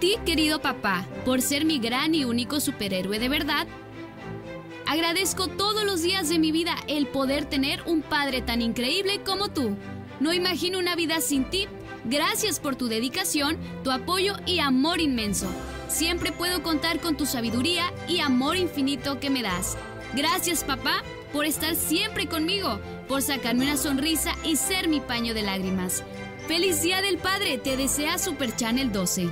ti, querido papá, por ser mi gran y único superhéroe de verdad. Agradezco todos los días de mi vida el poder tener un padre tan increíble como tú. No imagino una vida sin ti. Gracias por tu dedicación, tu apoyo y amor inmenso. Siempre puedo contar con tu sabiduría y amor infinito que me das. Gracias papá por estar siempre conmigo, por sacarme una sonrisa y ser mi paño de lágrimas. Feliz Día del Padre, te desea Super Channel 12.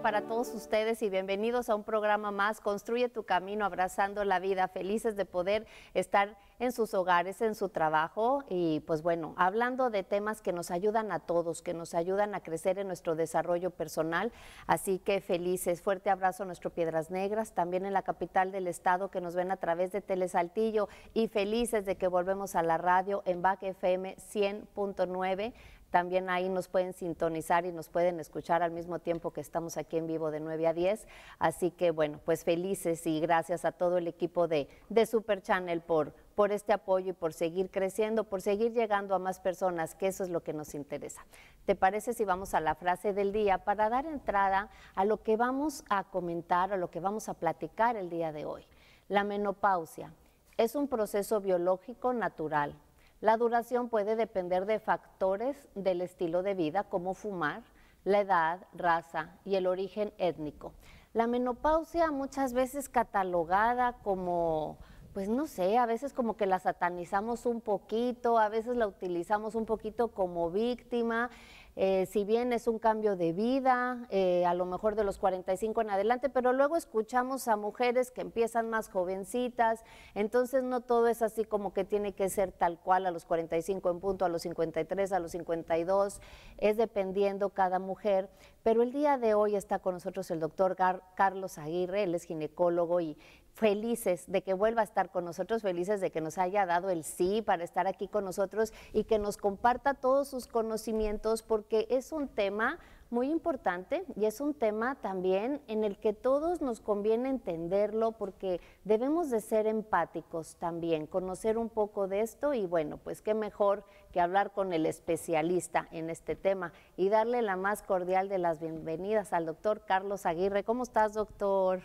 para todos ustedes y bienvenidos a un programa más, Construye tu Camino, Abrazando la Vida. Felices de poder estar en sus hogares, en su trabajo y pues bueno, hablando de temas que nos ayudan a todos, que nos ayudan a crecer en nuestro desarrollo personal. Así que felices, fuerte abrazo a nuestro Piedras Negras, también en la capital del estado que nos ven a través de Telesaltillo y felices de que volvemos a la radio en BAC FM 100.9 también ahí nos pueden sintonizar y nos pueden escuchar al mismo tiempo que estamos aquí en vivo de 9 a 10. Así que bueno, pues felices y gracias a todo el equipo de, de Super Channel por, por este apoyo y por seguir creciendo, por seguir llegando a más personas, que eso es lo que nos interesa. ¿Te parece si vamos a la frase del día para dar entrada a lo que vamos a comentar, a lo que vamos a platicar el día de hoy? La menopausia es un proceso biológico natural la duración puede depender de factores del estilo de vida como fumar, la edad, raza y el origen étnico. La menopausia muchas veces catalogada como, pues no sé, a veces como que la satanizamos un poquito, a veces la utilizamos un poquito como víctima. Eh, si bien es un cambio de vida, eh, a lo mejor de los 45 en adelante, pero luego escuchamos a mujeres que empiezan más jovencitas, entonces no todo es así como que tiene que ser tal cual a los 45 en punto, a los 53, a los 52, es dependiendo cada mujer, pero el día de hoy está con nosotros el doctor Carlos Aguirre, él es ginecólogo y felices de que vuelva a estar con nosotros, felices de que nos haya dado el sí para estar aquí con nosotros y que nos comparta todos sus conocimientos porque es un tema muy importante y es un tema también en el que todos nos conviene entenderlo porque debemos de ser empáticos también, conocer un poco de esto y bueno, pues qué mejor que hablar con el especialista en este tema y darle la más cordial de las bienvenidas al doctor Carlos Aguirre. ¿Cómo estás, doctor?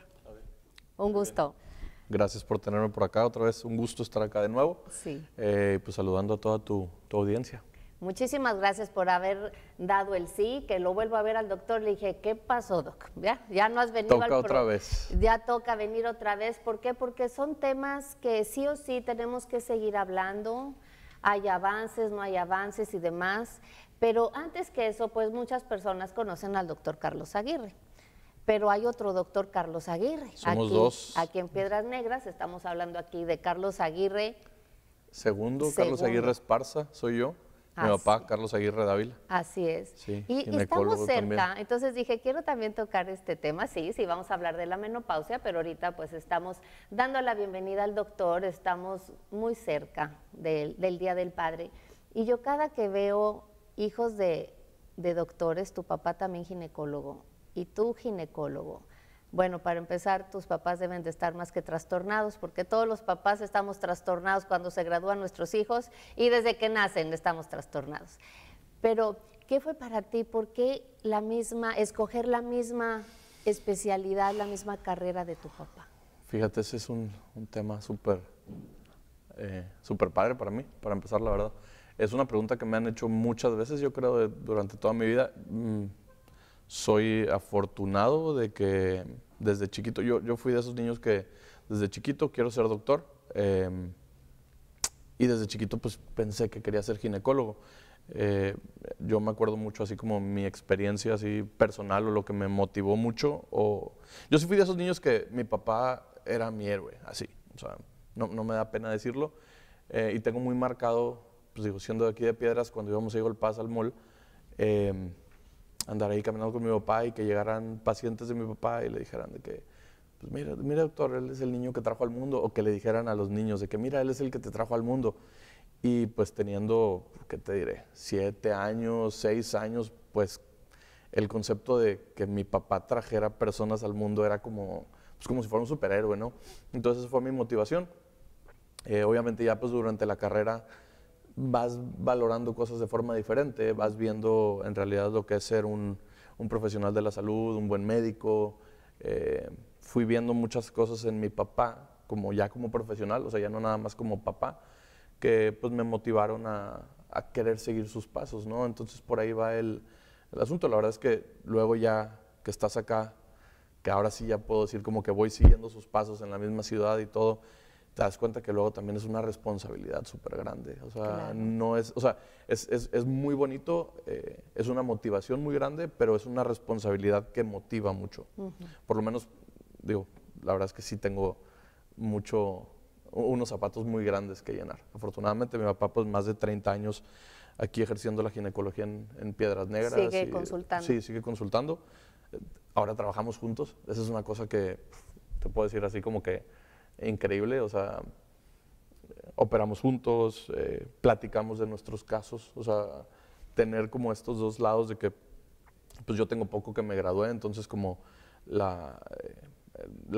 Un gusto. Gracias por tenerme por acá otra vez. Un gusto estar acá de nuevo. Sí. Eh, pues saludando a toda tu, audiencia. Muchísimas gracias por haber dado el sí, que lo vuelvo a ver al doctor. Le dije, ¿qué pasó, doc? Ya, ya no has venido toca otra vez. Ya toca venir otra vez. ¿Por qué? Porque son temas que sí o sí tenemos que seguir hablando. Hay avances, no hay avances y demás. Pero antes que eso, pues muchas personas conocen al doctor Carlos Aguirre pero hay otro doctor Carlos Aguirre. aquí, dos. Aquí en Piedras Negras estamos hablando aquí de Carlos Aguirre. Segundo, Carlos Aguirre Esparza, soy yo. Mi ah, papá, Carlos Aguirre Dávila. Así es. y, estamos cerca, entonces dije, quiero también tocar este tema, sí, sí, vamos a hablar de la menopausia, pero ahorita pues estamos dando la bienvenida al doctor, estamos muy cerca del, Día del Padre. Y yo cada que veo hijos de, de doctores, tu papá también ginecólogo, y tú ginecólogo. Bueno, para empezar, tus papás deben de estar más que trastornados, porque todos los papás estamos trastornados cuando se gradúan nuestros hijos y desde que nacen estamos trastornados. Pero, ¿qué fue para ti? ¿Por qué la misma, escoger la misma especialidad, la misma carrera de tu papá? Fíjate, ese es un, tema súper eh, super padre para mí, para empezar, la verdad. Es una pregunta que me han hecho muchas veces, yo creo, durante toda mi vida. Mm, soy afortunado de que desde chiquito, yo, yo fui de esos niños que desde chiquito quiero ser doctor em, y desde chiquito pues pensé que quería ser ginecólogo. Eh, yo me acuerdo mucho así como mi experiencia así personal o lo que me motivó mucho. O... Yo sí fui de esos niños que mi papá era mi héroe, así. O sea, no, no me da pena decirlo. Eh, y tengo muy marcado, pues digo, siendo de aquí de Piedras, cuando íbamos a Eagle paz al mall, eh, andar ahí caminando con mi papá y que llegaran pacientes de mi papá y le dijeran de que, pues mira, mira doctor, él es el niño que trajo al mundo, o que le dijeran a los niños de que, mira, él es el que te trajo al mundo. Y pues teniendo, ¿qué te diré? Siete años, seis años, pues el concepto de que mi papá trajera personas al mundo era como, pues como si fuera un superhéroe, ¿no? Entonces esa fue mi motivación. Eh, obviamente ya pues durante la carrera vas valorando cosas de forma diferente, vas viendo en realidad lo que es ser un, un profesional de la salud, un buen médico. Eh, fui viendo muchas cosas en mi papá, como ya como profesional, o sea, ya no nada más como papá, que pues me motivaron a, querer seguir sus pasos, ¿no? Entonces por ahí va el asunto. La verdad es que luego ya que estás acá, que ahora sí ya puedo decir como que voy siguiendo sus pasos en la misma ciudad y todo, te das cuenta que luego también es una responsabilidad súper grande. O sea, no es, o sea, es, muy bonito, eh, es una motivación muy grande, pero es una responsabilidad que motiva mucho. Por lo menos, digo, la verdad es que sí tengo mucho, unos zapatos muy grandes que llenar. Afortunadamente mi papá, pues más de 30 años aquí ejerciendo la ginecología en, Piedras Negras. Sigue consultando. Sí, sigue consultando. Ahora trabajamos juntos. Esa es una cosa que te puedo decir así como que increíble, o sea, operamos juntos, eh, platicamos de nuestros casos, o sea, tener como estos dos lados de que, pues yo tengo poco que me gradué, entonces como la, eh,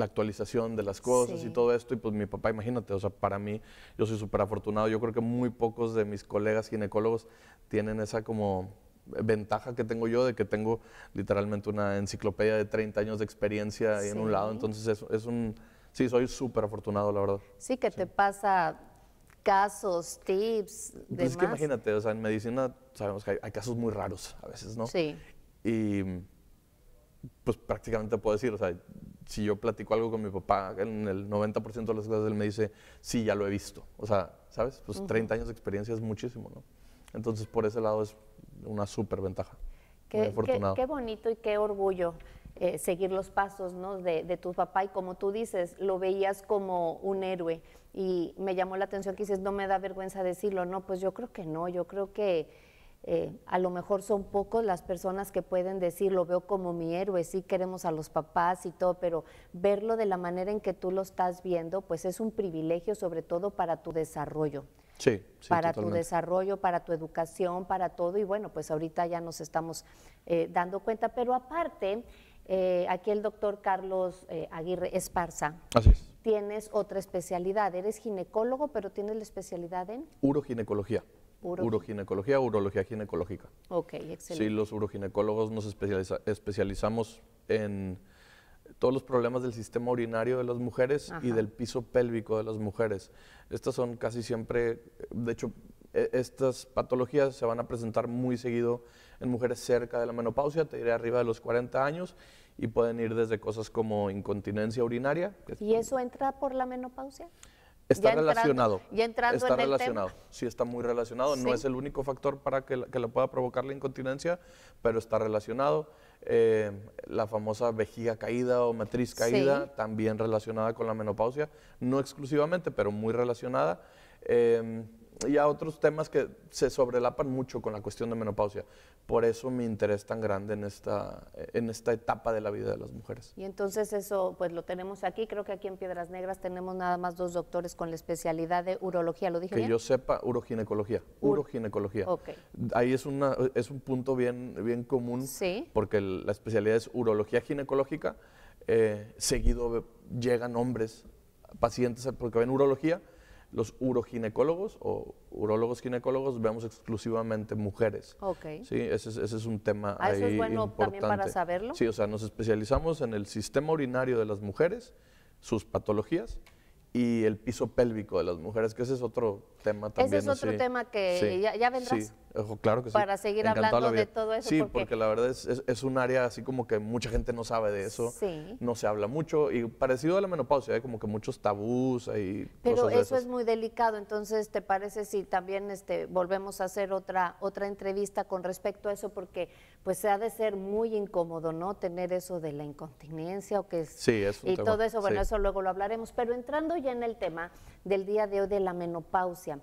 actualización de las cosas y todo esto, y pues mi papá, imagínate, o sea, para mí, yo soy súper afortunado, yo creo que muy pocos de mis colegas ginecólogos tienen esa como ventaja que tengo yo de que tengo literalmente una enciclopedia de 30 años de experiencia ahí en un lado, entonces es, es un Sí, soy súper afortunado, la verdad. Sí, que te pasa casos, tips, pues Es que imagínate, o en medicina sabemos que hay, casos muy raros a veces, ¿no? Sí. Y pues prácticamente puedo decir, o sea, si yo platico algo con mi papá, en el 90% de las cosas él me dice, sí, ya lo he visto. O sea, ¿sabes? Pues 30 años de experiencia es muchísimo, ¿no? Entonces, por ese lado es una súper ventaja. Qué, qué bonito y qué orgullo eh, seguir los pasos ¿no? de, tu papá y como tú dices, lo veías como un héroe y me llamó la atención que dices, no me da vergüenza decirlo, no, pues yo creo que no, yo creo que eh, a lo mejor son pocos las personas que pueden decir, lo veo como mi héroe, sí queremos a los papás y todo, pero verlo de la manera en que tú lo estás viendo, pues es un privilegio sobre todo para tu desarrollo. Sí, sí, para tu desarrollo, para tu educación, para todo. Y bueno, pues ahorita ya nos estamos eh, dando cuenta. Pero aparte, eh, aquí el doctor Carlos eh, Aguirre Esparza. Así Tienes otra especialidad, eres ginecólogo, pero tienes la especialidad en... Uroginecología. Uroginecología, urología ginecológica. Ok, excelente. Sí, los uroginecólogos nos especializamos en todos los problemas del sistema urinario de las mujeres y del piso pélvico de las mujeres. Estas son casi siempre, de hecho, e, estas patologías se van a presentar muy seguido en mujeres cerca de la menopausia, te diré arriba de los 40 años, y pueden ir desde cosas como incontinencia urinaria. ¿Y eso entra por la menopausia? Está relacionado. está relacionado. Sí, está muy relacionado. No es el único factor para que, le pueda provocar la incontinencia, pero está relacionado. Eh, la famosa vejiga caída o matriz caída, también relacionada con la menopausia, no exclusivamente, pero muy relacionada. Eh, y a otros temas que se sobrelapan mucho con la cuestión de menopausia. Por eso mi interés tan grande en esta, en esta etapa de la vida de las mujeres. Y entonces eso pues lo tenemos aquí, creo que aquí en Piedras Negras tenemos nada más dos doctores con la especialidad de urología, ¿lo dije Que yo sepa, uroginecología, uroginecología. Ahí es, una, es un punto bien, bien común, ¿Sí? porque la especialidad es urología ginecológica, eh, seguido llegan hombres, pacientes, porque ven urología, los uroginecólogos o urólogos ginecólogos vemos exclusivamente mujeres. Ok. Sí, ese es, un tema ah, ahí eso es bueno también para saberlo. Sí, o sea, nos especializamos en el sistema urinario de las mujeres, sus patologías y el piso pélvico de las mujeres, que ese es otro tema también. Ese es otro tema que ya, ya, vendrás. Sí claro Para seguir hablando de todo eso. Sí, porque, la verdad es, un área así como que mucha gente no sabe de eso. No se habla mucho. Y parecido a la menopausia, hay ¿eh? como que muchos tabús y Pero eso es muy delicado. Entonces, ¿te parece si también este, volvemos a hacer otra, otra entrevista con respecto a eso? Porque pues se ha de ser muy incómodo, ¿no? Tener eso de la incontinencia o que Sí, es Y todo eso, bueno, eso luego lo hablaremos. Pero entrando ya en el tema del día de hoy de la menopausia.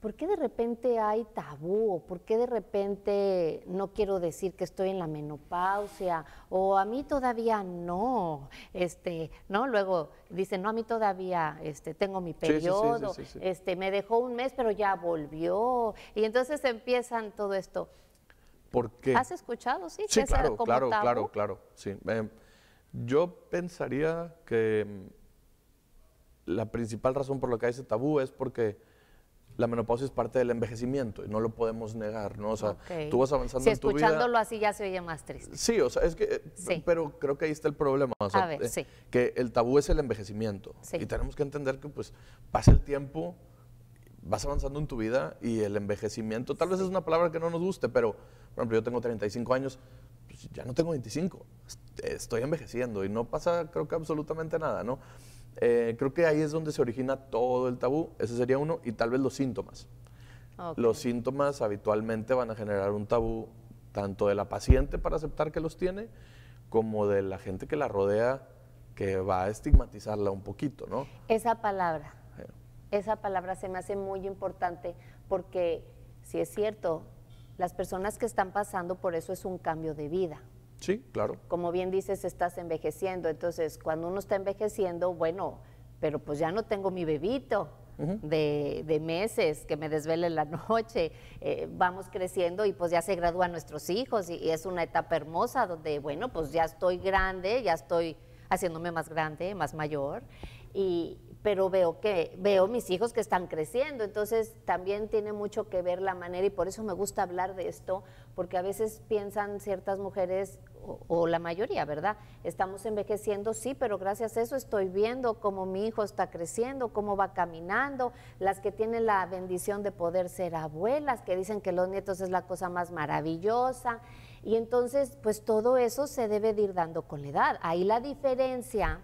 ¿por qué de repente hay tabú? ¿O ¿Por qué de repente no quiero decir que estoy en la menopausia? ¿O a mí todavía no? Este, ¿no? Luego dicen, no, a mí todavía este, tengo mi periodo, Este, me dejó un mes, pero ya volvió. Y entonces empiezan todo esto. ¿Por qué? ¿Has escuchado, sí? Sí, claro, claro, claro, claro, sí. yo pensaría que mm, la principal razón por la que hay ese tabú es porque la menopausia es parte del envejecimiento y no lo podemos negar, ¿no? O sea, tú vas avanzando en tu vida. escuchándolo así ya se oye más triste. Sí, o sea, es que, eh, sí. pero creo que ahí está el problema, o eh, que el tabú es el envejecimiento y tenemos que entender que pues pasa el tiempo, vas avanzando en tu vida y el envejecimiento, tal vez es una palabra que no nos guste, pero por ejemplo yo tengo 35 años, pues, ya no tengo 25, estoy envejeciendo y no pasa creo que absolutamente nada, ¿no? Eh, creo que ahí es donde se origina todo el tabú, ese sería uno, y tal vez los síntomas. Los síntomas habitualmente van a generar un tabú tanto de la paciente para aceptar que los tiene, como de la gente que la rodea, que va a estigmatizarla un poquito, ¿no? Esa palabra, esa palabra se me hace muy importante porque, si es cierto, las personas que están pasando por eso es un cambio de vida, Sí, claro. Como bien dices, estás envejeciendo. Entonces, cuando uno está envejeciendo, bueno, pero pues ya no tengo mi bebito. de, meses que me desvele en la noche, eh, vamos creciendo y pues ya se gradúan nuestros hijos y, y, es una etapa hermosa donde, bueno, pues ya estoy grande, ya estoy haciéndome más grande, más mayor, y, pero veo que veo mis hijos que están creciendo, entonces también tiene mucho que ver la manera y por eso me gusta hablar de esto, porque a veces piensan ciertas mujeres o, la mayoría, ¿verdad? Estamos envejeciendo, sí, pero gracias a eso estoy viendo cómo mi hijo está creciendo, cómo va caminando, las que tienen la bendición de poder ser abuelas, que dicen que los nietos es la cosa más maravillosa. Y entonces, pues todo eso se debe de ir dando con la edad. Ahí la diferencia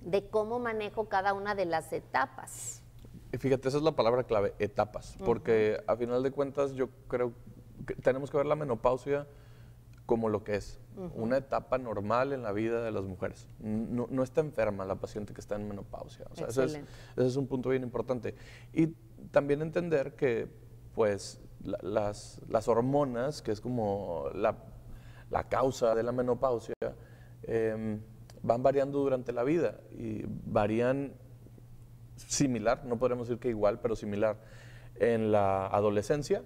de cómo manejo cada una de las etapas. Fíjate, esa es la palabra clave, etapas, porque a final de cuentas yo creo que tenemos que ver la menopausia como lo que es, una etapa normal en la vida de las mujeres. No, no, está enferma la paciente que está en menopausia. ese es, un punto bien importante. Y también entender que, pues, las, las, hormonas, que es como la, la causa de la menopausia, em, van variando durante la vida y varían similar, no podemos decir que igual, pero similar, en la adolescencia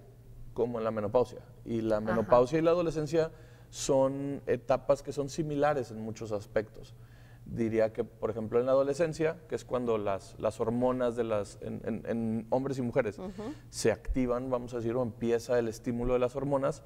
como en la menopausia. Y la menopausia y la adolescencia son etapas que son similares en muchos aspectos. Diría que, por ejemplo, en la adolescencia, que es cuando las, hormonas de las, en, hombres y mujeres se activan, vamos a decir, o empieza el estímulo de las hormonas,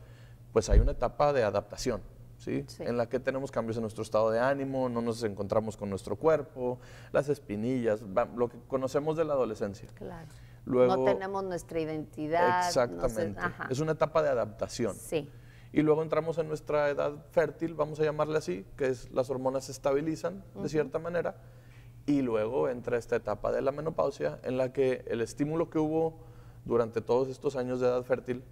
pues hay una etapa de adaptación, ¿Sí? en la que tenemos cambios en nuestro estado de ánimo, no nos encontramos con nuestro cuerpo, las espinillas, lo que conocemos de la adolescencia. Claro. Luego, no tenemos nuestra identidad. Exactamente. es una etapa de adaptación. Sí y luego entramos en nuestra edad fértil, vamos a llamarle así, que es las hormonas se estabilizan de cierta manera, y luego entra esta etapa de la menopausia en la que el estímulo que hubo durante todos estos años de edad fértil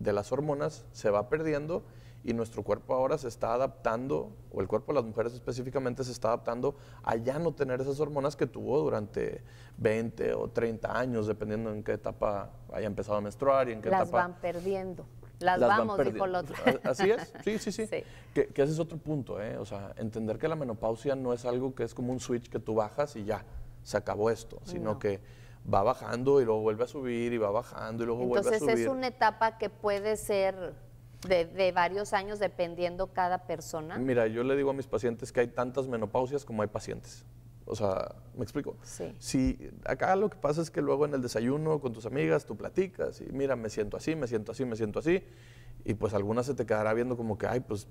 de las hormonas se va perdiendo y nuestro cuerpo ahora se está adaptando, o el cuerpo de las mujeres específicamente se está adaptando a ya no tener esas hormonas que tuvo durante 20 o 30 años, dependiendo en qué etapa haya empezado a menstruar y en qué etapa. Las van perdiendo. Las, vamos, dijo el otro. Así es, sí, sí, sí. Que, ese es otro punto, ¿eh? O sea, entender que la menopausia no es algo que es como un switch que tú bajas y ya, se acabó esto, sino que va bajando y luego vuelve a subir y va bajando y luego vuelve a subir. Entonces es una etapa que puede ser de, de, varios años dependiendo cada persona. Mira, yo le digo a mis pacientes que hay tantas menopausias como hay pacientes. O sea, ¿me explico? Sí. Si acá lo que pasa es que luego en el desayuno con tus amigas tú platicas y mira, me siento así, me siento así, me siento así. Y pues alguna se te quedará viendo como que, ay, pues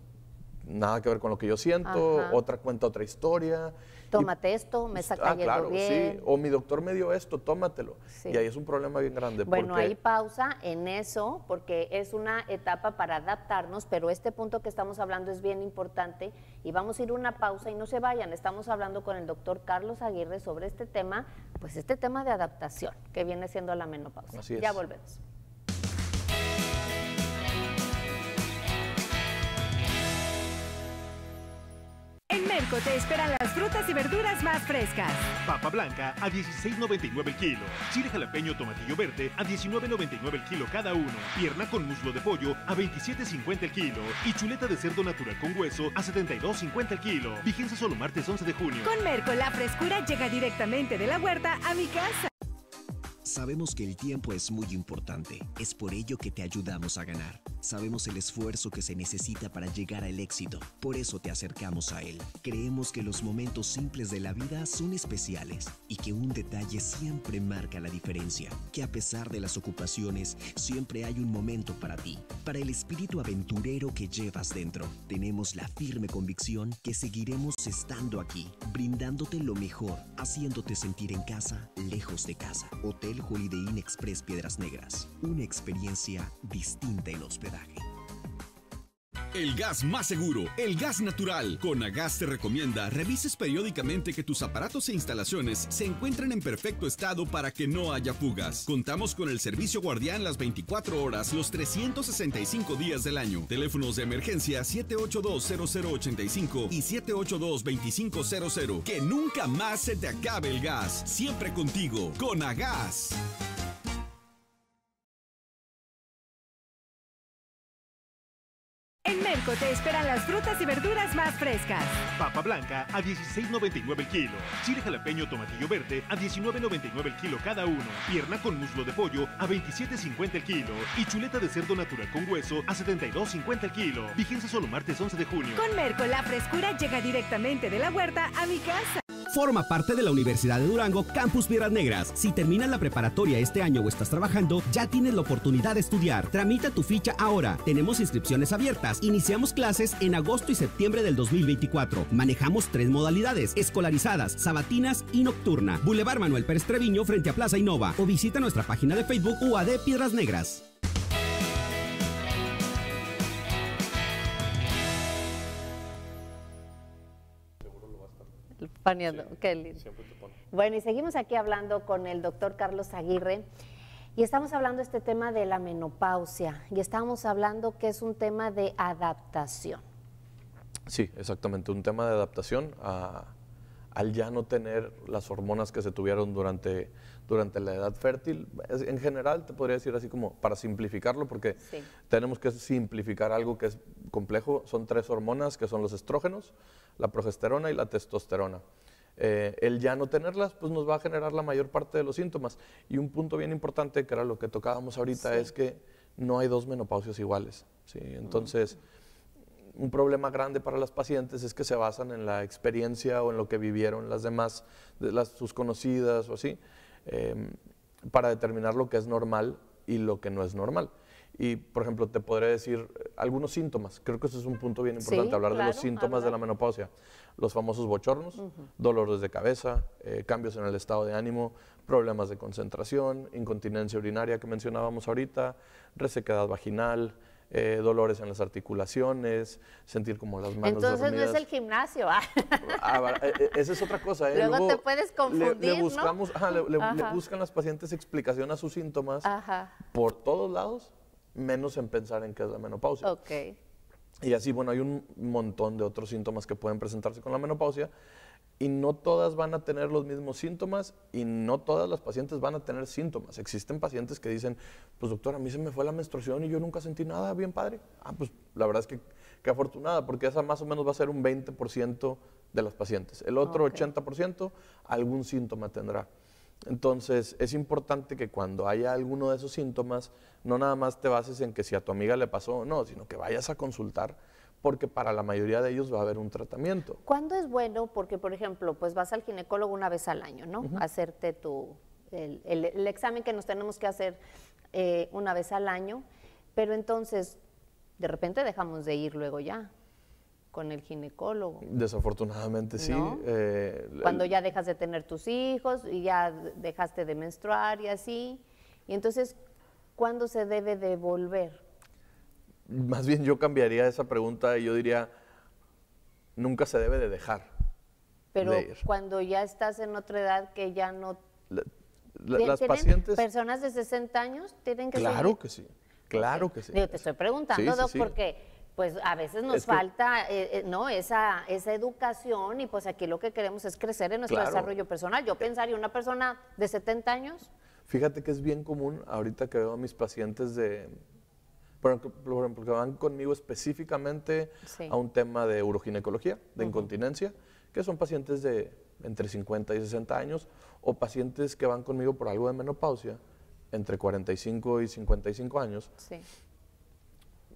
nada que ver con lo que yo siento, otra cuenta otra historia tómate esto, me está ah, cayendo claro, bien. Sí, o mi doctor me dio esto, tómatelo. Y ahí es un problema bien grande. Bueno, hay pausa en eso, porque es una etapa para adaptarnos, pero este punto que estamos hablando es bien importante y vamos a ir una pausa y no se vayan. Estamos hablando con el doctor Carlos Aguirre sobre este tema, pues este tema de adaptación que viene siendo la menopausa. Ya volvemos. Merco te esperan las frutas y verduras más frescas. Papa blanca a 16.99 el kilo. Chile jalapeño tomatillo verde a 19.99 el kilo cada uno. Pierna con muslo de pollo a 27.50 el kilo. Y chuleta de cerdo natural con hueso a 72.50 el kilo. Vigencia solo martes 11 de junio. Con Merco la frescura llega directamente de la huerta a mi casa. Sabemos que el tiempo es muy importante, es por ello que te ayudamos a ganar. Sabemos el esfuerzo que se necesita para llegar al éxito, por eso te acercamos a él. Creemos que los momentos simples de la vida son especiales y que un detalle siempre marca la diferencia, que a pesar de las ocupaciones, siempre hay un momento para ti, para el espíritu aventurero que llevas dentro. Tenemos la firme convicción que seguiremos estando aquí, brindándote lo mejor, haciéndote sentir en casa, lejos de casa. Hotel Holiday Inn Express Piedras Negras. Una experiencia distinta en hospedaje. El gas más seguro, el gas natural. Con Conagas te recomienda revises periódicamente que tus aparatos e instalaciones se encuentren en perfecto estado para que no haya fugas. Contamos con el servicio guardián las 24 horas, los 365 días del año. Teléfonos de emergencia 782-0085 y 782-2500. Que nunca más se te acabe el gas. Siempre contigo, Conagas. te esperan las frutas y verduras más frescas. Papa blanca a 16.99 el kilo. Chile jalapeño tomatillo verde a 19.99 el kilo cada uno. Pierna con muslo de pollo a 27.50 el kilo. Y chuleta de cerdo natural con hueso a 72.50 el kilo. Vigencia solo martes 11 de junio. Con Merco la frescura llega directamente de la huerta a mi casa. Forma parte de la Universidad de Durango Campus Piedras Negras. Si terminas la preparatoria este año o estás trabajando, ya tienes la oportunidad de estudiar. Tramita tu ficha ahora. Tenemos inscripciones abiertas. Iniciamos clases en agosto y septiembre del 2024. Manejamos tres modalidades: escolarizadas, sabatinas y nocturna. Boulevard Manuel Pérez Treviño frente a Plaza Innova o visita nuestra página de Facebook UAD Piedras Negras. paneando. Bueno, y seguimos aquí hablando con el doctor Carlos Aguirre. Y estamos hablando de este tema de la menopausia y estamos hablando que es un tema de adaptación. Sí, exactamente, un tema de adaptación al ya no tener las hormonas que se tuvieron durante durante la edad fértil. en general, te podría decir así como para simplificarlo, porque tenemos que simplificar algo que es complejo. Son tres hormonas que son los estrógenos, la progesterona y la testosterona. Eh, el ya no tenerlas, pues nos va a generar la mayor parte de los síntomas. Y un punto bien importante, que era lo que tocábamos ahorita, es que no hay dos menopausias iguales. ¿sí? Entonces, mm. un problema grande para las pacientes es que se basan en la experiencia o en lo que vivieron las demás, las, sus conocidas o así. Em, para determinar lo que es normal y lo que no es normal. Y, por ejemplo, te podré decir eh, algunos síntomas. Creo que eso es un punto bien importante, hablar de los síntomas de la menopausia. Los famosos bochornos, dolores de cabeza, eh, cambios en el estado de ánimo, problemas de concentración, incontinencia urinaria que mencionábamos ahorita, resequedad vaginal, eh, dolores en las articulaciones, sentir como las manos Entonces no es el gimnasio. Ah. Ah, eh, eh, esa es otra cosa. Luego, te puedes confundir, le, buscan las pacientes explicación a sus síntomas por todos lados, menos en pensar en que es la menopausia. Y así, bueno, hay un montón de otros síntomas que pueden presentarse con la menopausia, y no todas van a tener los mismos síntomas y no todas las pacientes van a tener síntomas. Existen pacientes que dicen, pues doctor, a mí se me fue la menstruación y yo nunca sentí nada, bien padre. Ah, pues la verdad es que qué afortunada, porque esa más o menos va a ser un 20% de las pacientes. El otro 80% algún síntoma tendrá. Entonces, es importante que cuando haya alguno de esos síntomas, no nada más te bases en que si a tu amiga le pasó o no, sino que vayas a consultar porque para la mayoría de ellos va a haber un tratamiento. ¿Cuándo es bueno? Porque, por ejemplo, pues vas al ginecólogo una vez al año, ¿no? Hacerte tu, el, examen que nos tenemos que hacer eh, una vez al año, pero entonces de repente dejamos de ir luego ya con el ginecólogo. Desafortunadamente sí. Eh, Cuando ya dejas de tener tus hijos y ya dejaste de menstruar y así. Y entonces, ¿cuándo se debe de devolver? Más bien yo cambiaría esa pregunta y yo diría, nunca se debe de dejar. Pero cuando ya estás en otra edad que ya no... las pacientes... Personas de 60 años tienen que... Claro que sí, claro que sí. te estoy preguntando, Doc, porque pues a veces nos falta eh, eh, no esa, educación y pues aquí lo que queremos es crecer en nuestro desarrollo personal. Yo eh. pensaría una persona de 70 años. Fíjate que es bien común ahorita que veo a mis pacientes de, por, ejemplo, van conmigo específicamente a un tema de uroginecología, de incontinencia, que son pacientes de entre 50 y 60 años, o pacientes que van conmigo por algo de menopausia, entre 45 y 55 años.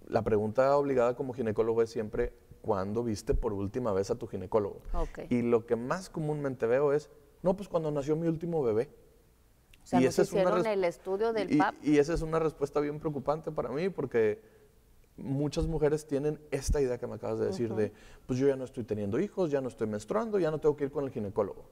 La pregunta obligada como ginecólogo es siempre, ¿cuándo viste por última vez a tu ginecólogo? Y lo que más comúnmente veo es, no, pues cuando nació mi último bebé. O y nos el estudio del PAP. Y esa es una respuesta bien preocupante para mí porque muchas mujeres tienen esta idea que me acabas de decir de, pues yo ya no estoy teniendo hijos, ya no estoy menstruando, ya no tengo que ir con el ginecólogo.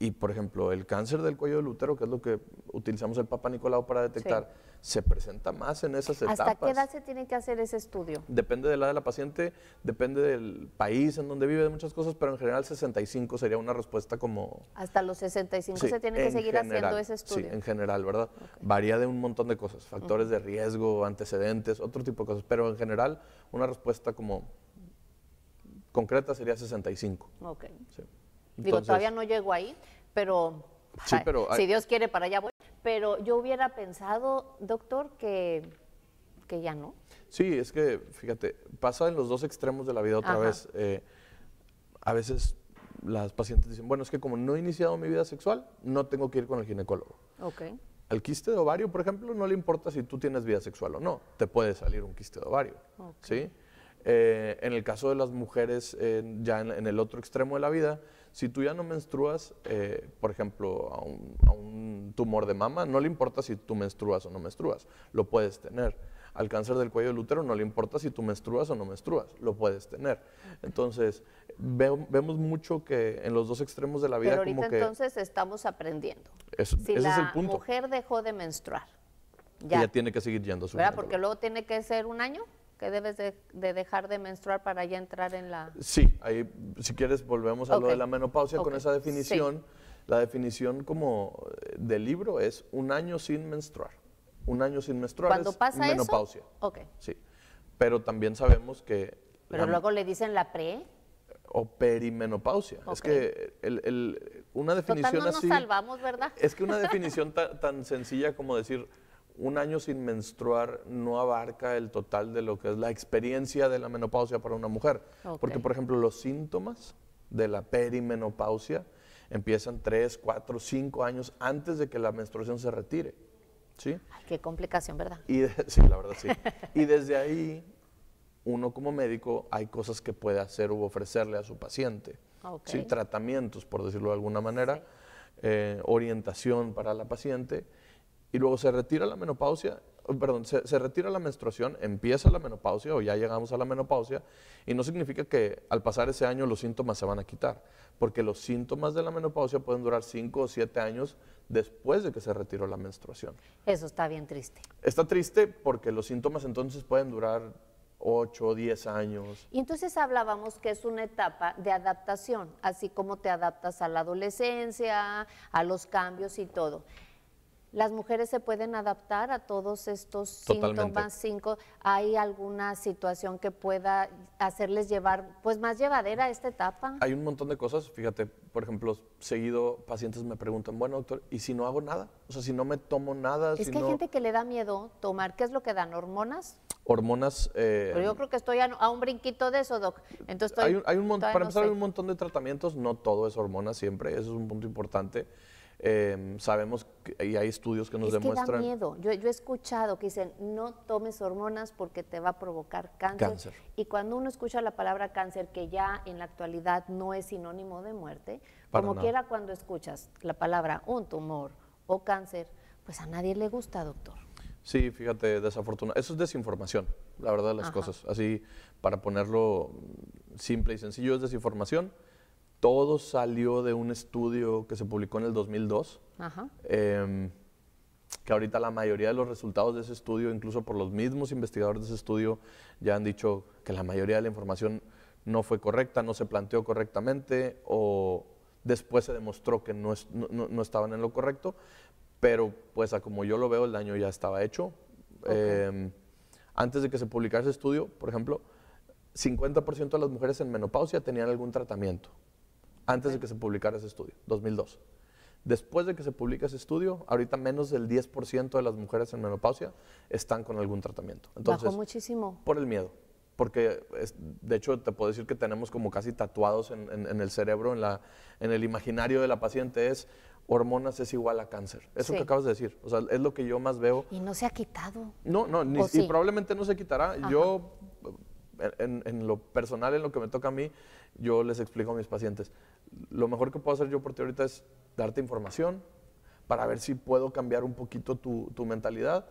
Y, por ejemplo, el cáncer del cuello del útero, que es lo que utilizamos el Papa Nicolau para detectar, se presenta más en esas etapas. ¿Hasta qué edad se tiene que hacer ese estudio? Depende de la edad de la paciente, depende del país en donde vive, de muchas cosas, pero en general 65 sería una respuesta como... Hasta los 65 se tiene que seguir haciendo ese estudio. Sí, en general, ¿verdad? Varía de un montón de cosas, factores de riesgo, antecedentes, otro tipo de cosas, pero en general una respuesta como concreta sería 65. Ok. Sí. Digo, todavía no llego ahí, pero, si Dios quiere, para allá voy. Pero yo hubiera pensado, doctor, que, que ya no. Sí, es que, fíjate, pasa en los dos extremos de la vida otra vez. Eh, a veces las pacientes dicen, bueno, es que como no he iniciado mi vida sexual, no tengo que ir con el ginecólogo. Ok. Al quiste de ovario, por ejemplo, no le importa si tú tienes vida sexual o no, te puede salir un quiste de ovario, ¿sí? Eh, en el caso de las mujeres, eh, ya en, el otro extremo de la vida, si tú ya no menstruas, eh, por ejemplo, a un, tumor de mama, no le importa si tú menstruas o no menstruas, lo puedes tener. Al cáncer del cuello del útero no le importa si tú menstruas o no menstruas, lo puedes tener. Entonces, vemos mucho que en los dos extremos de la vida... Pero ahorita entonces estamos aprendiendo. si ese la es el punto. mujer dejó de menstruar. Ya. Ella tiene que seguir yendo su vida. Porque luego tiene que ser un año que debes de, dejar de menstruar para ya entrar en la... Sí, ahí si quieres volvemos a lo de la menopausia con esa definición. La definición como eh, del libro es un año sin menstruar. Un año sin menstruar Cuando pasa menopausia. Eso? Sí, pero también sabemos que... Pero luego le dicen la pre... O perimenopausia. Es que el, el, una definición Total, no Nos salvamos, ¿verdad? Es que una definición tan sencilla como decir un año sin menstruar no abarca el total de lo que es la experiencia de la menopausia para una mujer. Porque, por ejemplo, los síntomas de la perimenopausia empiezan 3, 4, cinco años antes de que la menstruación se retire. ¿Sí? qué complicación, ¿verdad? Y sí, la verdad, sí. y desde ahí, uno como médico, hay cosas que puede hacer u ofrecerle a su paciente. sin ¿sí? Tratamientos, por decirlo de alguna manera, eh, orientación para la paciente y luego se retira la menopausia, oh, perdón, se, retira la menstruación, empieza la menopausia o ya llegamos a la menopausia y no significa que al pasar ese año los síntomas se van a quitar, porque los síntomas de la menopausia pueden durar 5 o 7 años después de que se retiró la menstruación. Eso está bien triste. Está triste porque los síntomas entonces pueden durar 8 o 10 años. Y entonces hablábamos que es una etapa de adaptación, así como te adaptas a la adolescencia, a los cambios y todo las mujeres se pueden adaptar a todos estos síntomas, cinco, ¿hay alguna situación que pueda hacerles llevar pues más llevadera a esta etapa? Hay un montón de cosas, fíjate, por ejemplo, seguido pacientes me preguntan, bueno doctor, ¿y si no hago nada? O sea, si no me tomo nada. Es que hay gente que le da miedo tomar, ¿qué es lo que dan? ¿Hormonas? Hormonas. Eh, Pero yo creo que estoy a, un brinquito de eso, Doc. Entonces, estoy, hay un, hay para empezar, hay un montón de tratamientos, no todo es hormonas siempre, eso es un punto importante. Em, sabemos y hay estudios que nos es demuestran. Que da miedo. Yo, he escuchado que dicen no tomes hormonas porque te va a provocar cáncer. Y cuando uno escucha la palabra cáncer, que ya en la actualidad no es sinónimo de muerte, como quiera cuando escuchas la palabra un tumor o cáncer, pues a nadie le gusta, doctor. Sí, fíjate, desafortunado. Eso es desinformación, la verdad de las cosas. Así, para ponerlo simple y sencillo, es desinformación todo salió de un estudio que se publicó en el 2002, Ajá. Em, que ahorita la mayoría de los resultados de ese estudio, incluso por los mismos investigadores de ese estudio, ya han dicho que la mayoría de la información no fue correcta, no se planteó correctamente o después se demostró que no, estaban en lo correcto, pero pues a como yo lo veo el daño ya estaba hecho. Em, antes de que se publicara ese estudio, por ejemplo, 50% de las mujeres en menopausia tenían algún tratamiento antes de que se publicara ese estudio, 2002. Después de que se publica ese estudio, ahorita menos del 10% de las mujeres en menopausia están con algún tratamiento. Entonces, Bajó muchísimo. Por el miedo. Porque, de hecho, te puedo decir que tenemos como casi tatuados en, el cerebro, en, la, en el imaginario de la paciente, es hormonas es igual a cáncer. Eso que acabas de decir. O sea, es lo que yo más veo. Y no se ha quitado. No, no, y probablemente no se quitará. Yo, en, en, lo personal, en lo que me toca a mí, yo les explico a mis pacientes lo mejor que puedo hacer yo por ti ahorita es darte información para ver si puedo cambiar un poquito tu, mentalidad.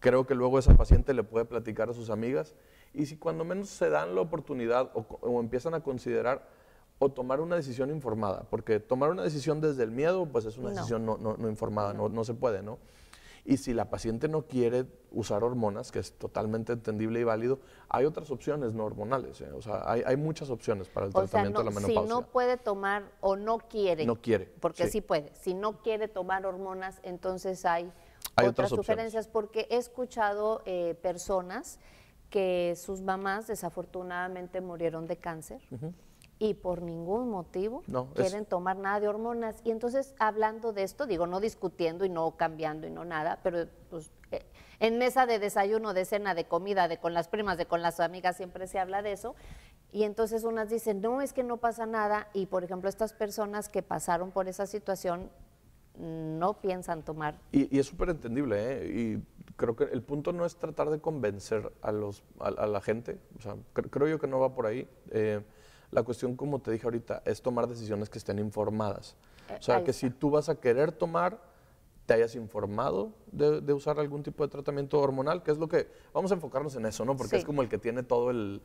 Creo que luego esa paciente le puede platicar a sus amigas y si cuando menos se dan la oportunidad o, empiezan a considerar o tomar una decisión informada, porque tomar una decisión desde el miedo, pues es una decisión no, no informada, no se puede, ¿no? Y si la paciente no quiere usar hormonas, que es totalmente entendible y válido, hay otras opciones no hormonales. ¿eh? O sea, hay, muchas opciones para el tratamiento de la menopausia. Si no puede tomar o no quiere. No quiere. Porque sí, puede. Si no quiere tomar hormonas, entonces hay, hay otras, sugerencias. Porque he escuchado eh, personas que sus mamás desafortunadamente murieron de cáncer y por ningún motivo quieren tomar nada de hormonas. Y entonces, hablando de esto, digo, no discutiendo y no cambiando y no nada, pero pues, eh, en mesa de desayuno, de cena, de comida, de con las primas, de con las amigas, siempre se habla de eso. Y entonces unas dicen, no, es que no pasa nada. Y por ejemplo, estas personas que pasaron por esa situación no piensan tomar. Y, es súper entendible, ¿eh? Y creo que el punto no es tratar de convencer a, los, a, la gente. O sea, creo yo que no va por ahí. Eh, la cuestión, como te dije ahorita, es tomar decisiones que estén informadas. Eh, o sea, que si tú vas a querer tomar te hayas informado de, usar algún tipo de tratamiento hormonal, que es lo que vamos a enfocarnos en eso, ¿no? Porque es como el que tiene todo el,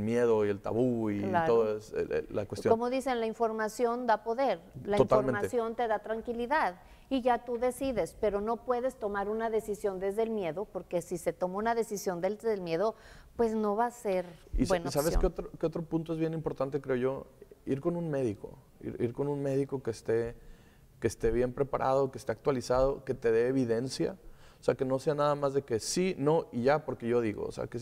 miedo y el tabú y toda todo eh, eh, la cuestión. Como dicen, la información da poder, la información te da tranquilidad y ya tú decides, pero no puedes tomar una decisión desde el miedo, porque si se toma una decisión desde el miedo, pues no va a ser y buena ¿Sabes que Qué, otro, otro punto es bien importante, creo yo? Ir con un médico, ir con un médico que esté que esté bien preparado, que esté actualizado, que te dé evidencia. O sea, que no sea nada más de que sí, no y ya, porque yo digo. O sea, que,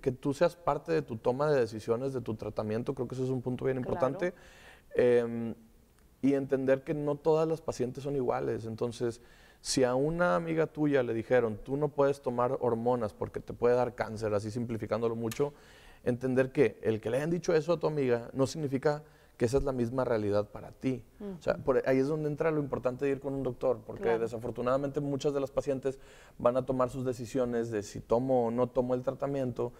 que, tú seas parte de tu toma de decisiones, de tu tratamiento, creo que eso es un punto bien importante. Em, y entender que no todas las pacientes son iguales. Entonces, si a una amiga tuya le dijeron, tú no puedes tomar hormonas porque te puede dar cáncer, así simplificándolo mucho, entender que el que le hayan dicho eso a tu amiga no significa que esa es la misma realidad para ti. O sea, ahí es donde entra lo importante de ir con un doctor, porque desafortunadamente muchas de las pacientes van a tomar sus decisiones de si tomo o no tomo el tratamiento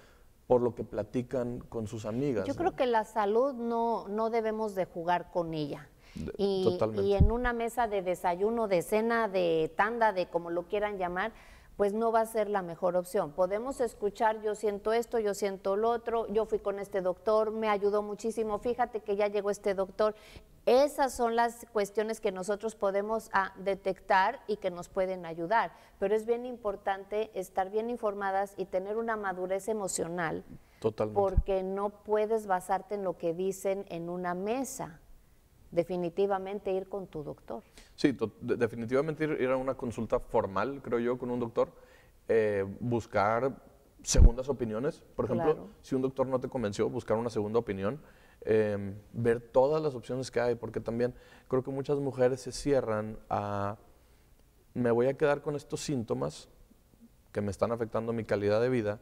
por lo que platican con sus amigas. Yo creo que la salud no, debemos de jugar con ella. y en una mesa de desayuno, de cena, de tanda, de como lo quieran llamar, pues no va a ser la mejor opción. Podemos escuchar, yo siento esto, yo siento lo otro, yo fui con este doctor, me ayudó muchísimo, fíjate que ya llegó este doctor. Esas son las cuestiones que nosotros podemos ah, detectar y que nos pueden ayudar, pero es bien importante estar bien informadas y tener una madurez emocional. Totalmente. Porque no puedes basarte en lo que dicen en una mesa definitivamente ir con tu doctor. Sí, definitivamente ir, a una consulta formal, creo yo, con un doctor, eh, buscar segundas opiniones, por ejemplo, si un doctor no te convenció, buscar una segunda opinión, em, ver todas las opciones que hay, porque también creo que muchas mujeres se cierran a, me voy a quedar con estos síntomas que me están afectando mi calidad de vida,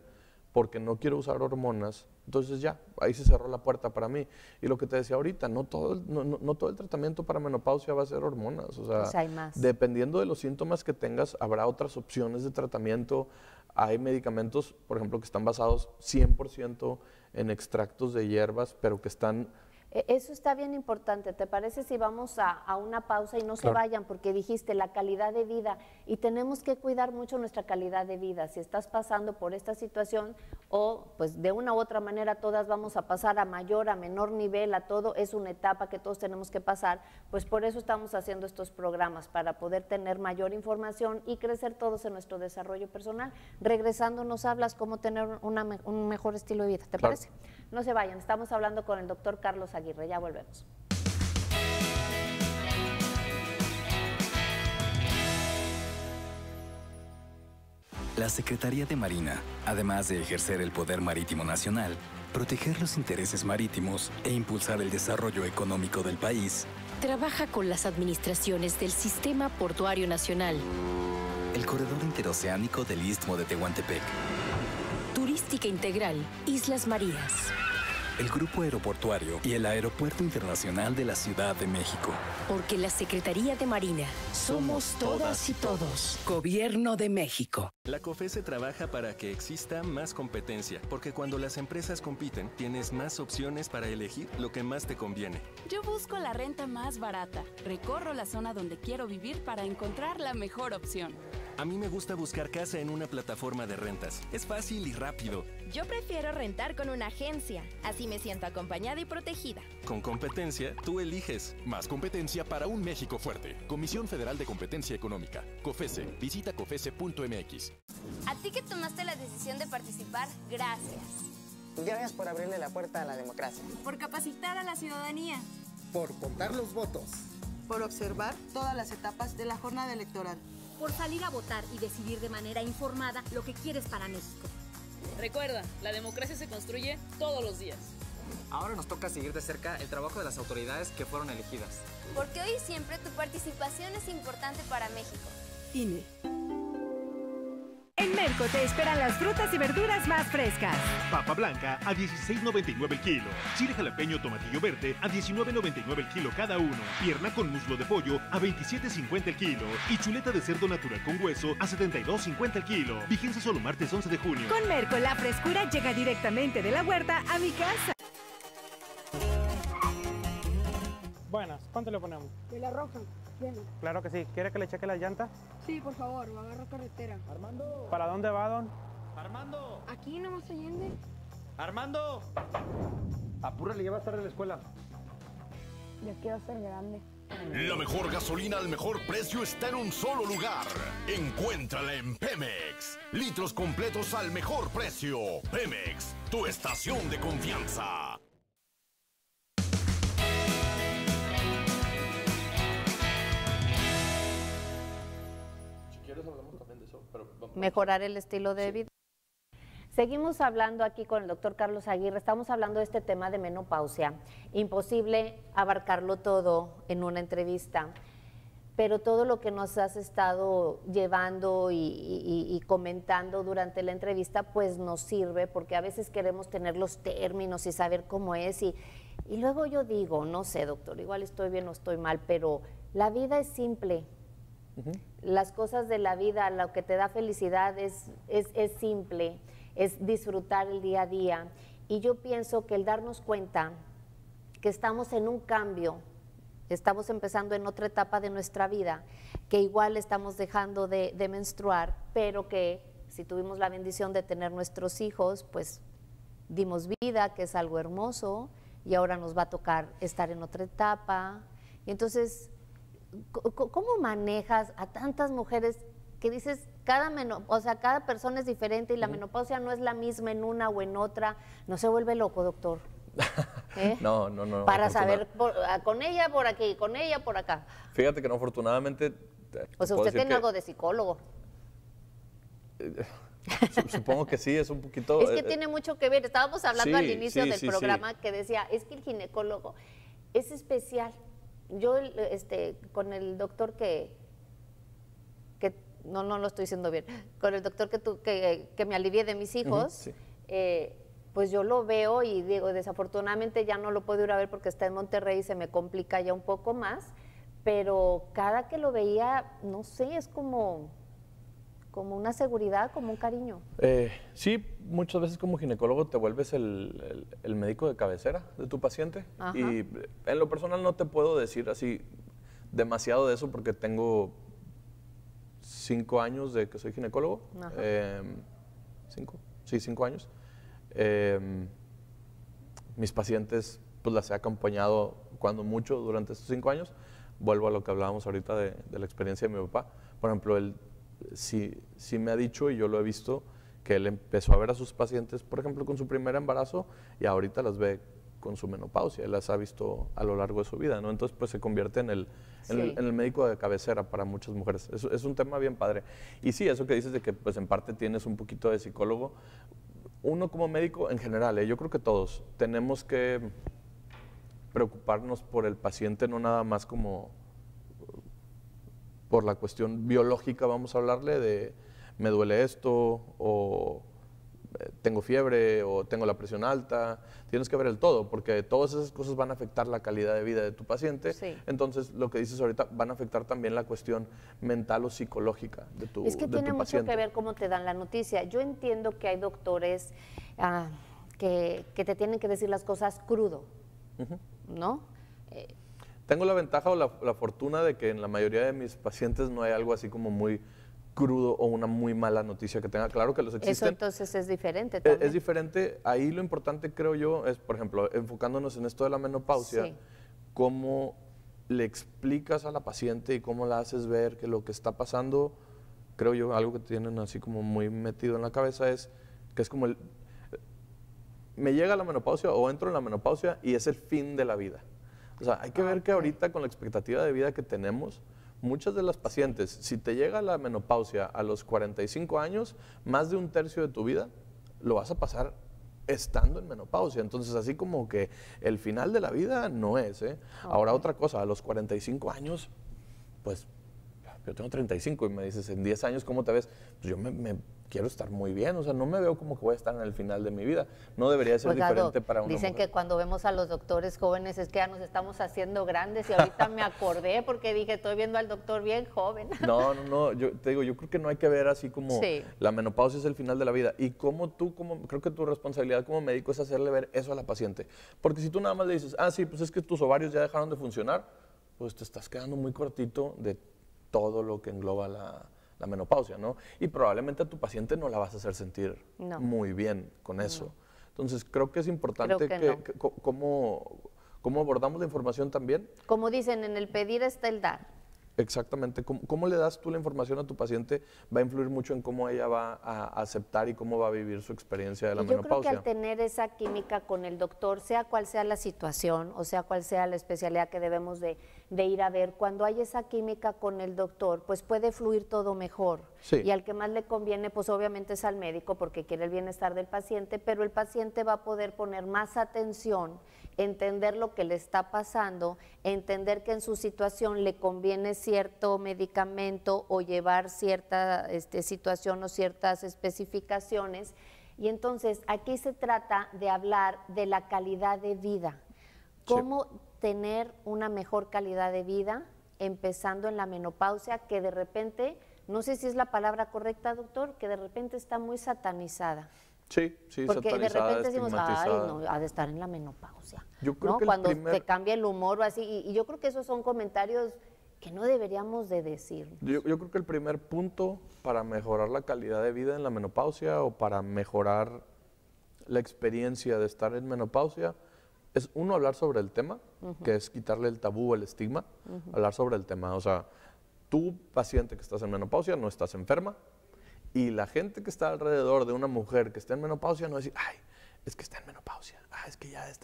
porque no quiero usar hormonas, entonces ya, ahí se cerró la puerta para mí. Y lo que te decía ahorita, no todo el, no, todo el tratamiento para menopausia va a ser hormonas. O sea, pues dependiendo de los síntomas que tengas, habrá otras opciones de tratamiento. Hay medicamentos, por ejemplo, que están basados 100% en extractos de hierbas, pero que están e-, eso está bien importante. ¿Te parece si vamos a, una pausa y no se vayan? Porque dijiste la calidad de vida y tenemos que cuidar mucho nuestra calidad de vida. Si estás pasando por esta situación o pues de una u otra manera todas vamos a pasar a mayor, a menor nivel, a todo, es una etapa que todos tenemos que pasar, pues por eso estamos haciendo estos programas, para poder tener mayor información y crecer todos en nuestro desarrollo personal. Regresando nos hablas cómo tener un mejor estilo de vida, ¿te parece? No se vayan, estamos hablando con el doctor Carlos Aguilar. Ya volvemos. La Secretaría de Marina, además de ejercer el poder marítimo nacional, proteger los intereses marítimos e impulsar el desarrollo económico del país, trabaja con las administraciones del Sistema Portuario Nacional, el Corredor Interoceánico del Istmo de Tehuantepec, Turística Integral, Islas Marías el Grupo Aeroportuario y el Aeropuerto Internacional de la Ciudad de México. Porque la Secretaría de Marina somos todas y todos. Gobierno de México. La COFESE trabaja para que exista más competencia, porque cuando las empresas compiten, tienes más opciones para elegir lo que más te conviene. Yo busco la renta más barata. Recorro la zona donde quiero vivir para encontrar la mejor opción. A mí me gusta buscar casa en una plataforma de rentas. Es fácil y rápido. Yo prefiero rentar con una agencia. Así me siento acompañada y protegida. Con competencia, tú eliges. Más competencia para un México fuerte. Comisión Federal de Competencia Económica. COFESE. Visita COFESE.mx. A ti que tomaste la decisión de participar, gracias. Gracias por abrirle la puerta a la democracia. Por capacitar a la ciudadanía. Por contar los votos. Por observar todas las etapas de la jornada electoral por salir a votar y decidir de manera informada lo que quieres para México. Recuerda, la democracia se construye todos los días. Ahora nos toca seguir de cerca el trabajo de las autoridades que fueron elegidas. Porque hoy y siempre tu participación es importante para México. INE. En Merco te esperan las frutas y verduras más frescas. Papa blanca a 16.99 el kilo. Chile jalapeño tomatillo verde a 19.99 el kilo cada uno. Pierna con muslo de pollo a 27.50 el kilo. Y chuleta de cerdo natural con hueso a 72.50 el kilo. Vigencia solo martes 11 de junio. Con Merco la frescura llega directamente de la huerta a mi casa. Buenas, ¿cuánto le ponemos? De la roja. Claro que sí. ¿Quiere que le cheque las llantas? Sí, por favor, agarro carretera. Armando. ¿Para dónde va, don? Armando. Aquí nomás Allende. Armando. Apúrale, ya va a estar en la escuela. Yo quiero ser grande. La mejor gasolina al mejor precio está en un solo lugar. Encuéntrala en Pemex. Litros completos al mejor precio. Pemex, tu estación de confianza. mejorar el estilo de vida. Seguimos hablando aquí con el doctor Carlos Aguirre, estamos hablando de este tema de menopausia. Imposible abarcarlo todo en una entrevista, pero todo lo que nos has estado llevando y, comentando durante la entrevista, pues nos sirve, porque a veces queremos tener los términos y saber cómo es. Y, y luego yo digo, no sé, doctor, igual estoy bien o estoy mal, pero la vida es simple, las cosas de la vida, lo que te da felicidad es, es, es simple, es disfrutar el día a día. Y yo pienso que el darnos cuenta que estamos en un cambio, estamos empezando en otra etapa de nuestra vida, que igual estamos dejando de, de, menstruar, pero que si tuvimos la bendición de tener nuestros hijos, pues dimos vida, que es algo hermoso, y ahora nos va a tocar estar en otra etapa. Y entonces ¿Cómo manejas a tantas mujeres que dices, cada, o sea, cada persona es diferente y la menopausia no es la misma en una o en otra? ¿No se vuelve loco, doctor? ¿Eh? no, no, no. Para saber, ah, con ella por aquí, con ella por acá. Fíjate que no, afortunadamente... Eh, o sea, usted tiene algo de psicólogo. Eh, supongo que sí, es un poquito... Es que tiene mucho que ver. Estábamos hablando al inicio del programa que decía, es que el ginecólogo es especial yo este, con el doctor que, que no, no lo estoy diciendo bien, con el doctor que, tu, que, que, me alivié de mis hijos, eh, pues yo lo veo y digo, desafortunadamente ya no lo puedo ir a ver porque está en Monterrey y se me complica ya un poco más, pero cada que lo veía, no sé, es como como una seguridad, como un cariño. Eh, sí, muchas veces como ginecólogo te vuelves el, médico de cabecera de tu paciente y en lo personal no te puedo decir así demasiado de eso porque tengo cinco años de que soy ginecólogo. Em, ¿Cinco? Sí, cinco años. Em, mis pacientes pues las he acompañado cuando mucho durante estos cinco años. Vuelvo a lo que hablábamos ahorita de, de la experiencia de mi papá. Por ejemplo, el sí, sí me ha dicho y yo lo he visto que él empezó a ver a sus pacientes, por ejemplo, con su primer embarazo y ahorita las ve con su menopausia, él las ha visto a lo largo de su vida, ¿no? Entonces, pues se convierte en el, el médico de cabecera para muchas mujeres. Es, un tema bien padre. Y sí, eso que dices de que, pues en parte tienes un poquito de psicólogo, uno como médico en general, ¿eh? yo creo que todos tenemos que preocuparnos por el paciente, no nada más como por la cuestión biológica, vamos a hablarle, de me duele esto o eh, tengo fiebre o tengo la presión alta. Tienes que ver el todo, porque todas esas cosas van a afectar la calidad de vida de tu paciente. Entonces, lo que dices ahorita, van a afectar también la cuestión mental o psicológica de tu paciente. Es que tiene mucho que ver cómo te dan la noticia. Yo entiendo que hay doctores ah, que, te tienen que decir las cosas crudo, ¿no? tengo la ventaja o la, fortuna de que en la mayoría de mis pacientes no hay algo así como muy crudo o una muy mala noticia que tenga. Claro que los existen. Eso entonces es diferente e, también. Es, diferente. Ahí lo importante, creo yo, es, por ejemplo, enfocándonos en esto de la menopausia, cómo le explicas a la paciente y cómo la haces ver que lo que está pasando, creo yo, algo que tienen así como muy metido en la cabeza es que es como el... Me llega la menopausia o entro en la menopausia y es el fin de la vida. O sea, hay que ver que ahorita con la expectativa de vida que tenemos, muchas de las pacientes, si te llega la menopausia a los 45 años, más de un tercio de tu vida lo vas a pasar estando en menopausia. Entonces, así como que el final de la vida no es. ¿eh? Ahora, otra cosa, a los 45 años, pues yo tengo 35 y me dices, en 10 años, ¿cómo te ves? Pues yo me, quiero estar muy bien, o sea, no me veo como que voy a estar en el final de mi vida. No debería ser pues, diferente para una Dicen que cuando vemos a los doctores jóvenes es que ya nos estamos haciendo grandes y ahorita me acordé porque dije, estoy viendo al doctor bien joven. No, no, no, yo te digo, yo creo que no hay que ver así como la menopausia es el final de la vida. Y como tú, como, creo que tu responsabilidad como médico es hacerle ver eso a la paciente. Porque si tú nada más le dices, ah, sí, pues es que tus ovarios ya dejaron de funcionar, pues te estás quedando muy cortito de todo lo que engloba la, la menopausia, ¿no? Y probablemente a tu paciente no la vas a hacer sentir muy bien con eso. Entonces, creo que es importante que, cómo, cómo abordamos la información también. Como dicen, en el pedir está el dar. Exactamente. ¿Cómo, le das tú la información a tu paciente? Va a influir mucho en cómo ella va a aceptar y cómo va a vivir su experiencia de la menopausia. Yo creo que al tener esa química con el doctor, sea cual sea la situación o sea cual sea la especialidad que debemos de, ir a ver, cuando hay esa química con el doctor, pues puede fluir todo mejor. Y al que más le conviene, pues obviamente es al médico porque quiere el bienestar del paciente, pero el paciente va a poder poner más atención entender lo que le está pasando, entender que en su situación le conviene cierto medicamento o llevar cierta este, situación o ciertas especificaciones. Y entonces aquí se trata de hablar de la calidad de vida, cómo tener una mejor calidad de vida empezando en la menopausia que de repente, no sé si es la palabra correcta, doctor, que de repente está muy satanizada. Sí, sí, Porque de repente decimos, ay, no, ha de estar en la menopausia. Yo creo ¿no? que Cuando primer... te cambia el humor o así. Y, yo creo que esos son comentarios que no deberíamos de decir. Yo, creo que el primer punto para mejorar la calidad de vida en la menopausia o para mejorar la experiencia de estar en menopausia es uno hablar sobre el tema, que es quitarle el tabú, el estigma, hablar sobre el tema. O sea, tú, paciente que estás en menopausia, no estás enferma, y la gente que está alrededor de una mujer que está en menopausia no decir, ay, es que está en menopausia, ay, ah, es que ya de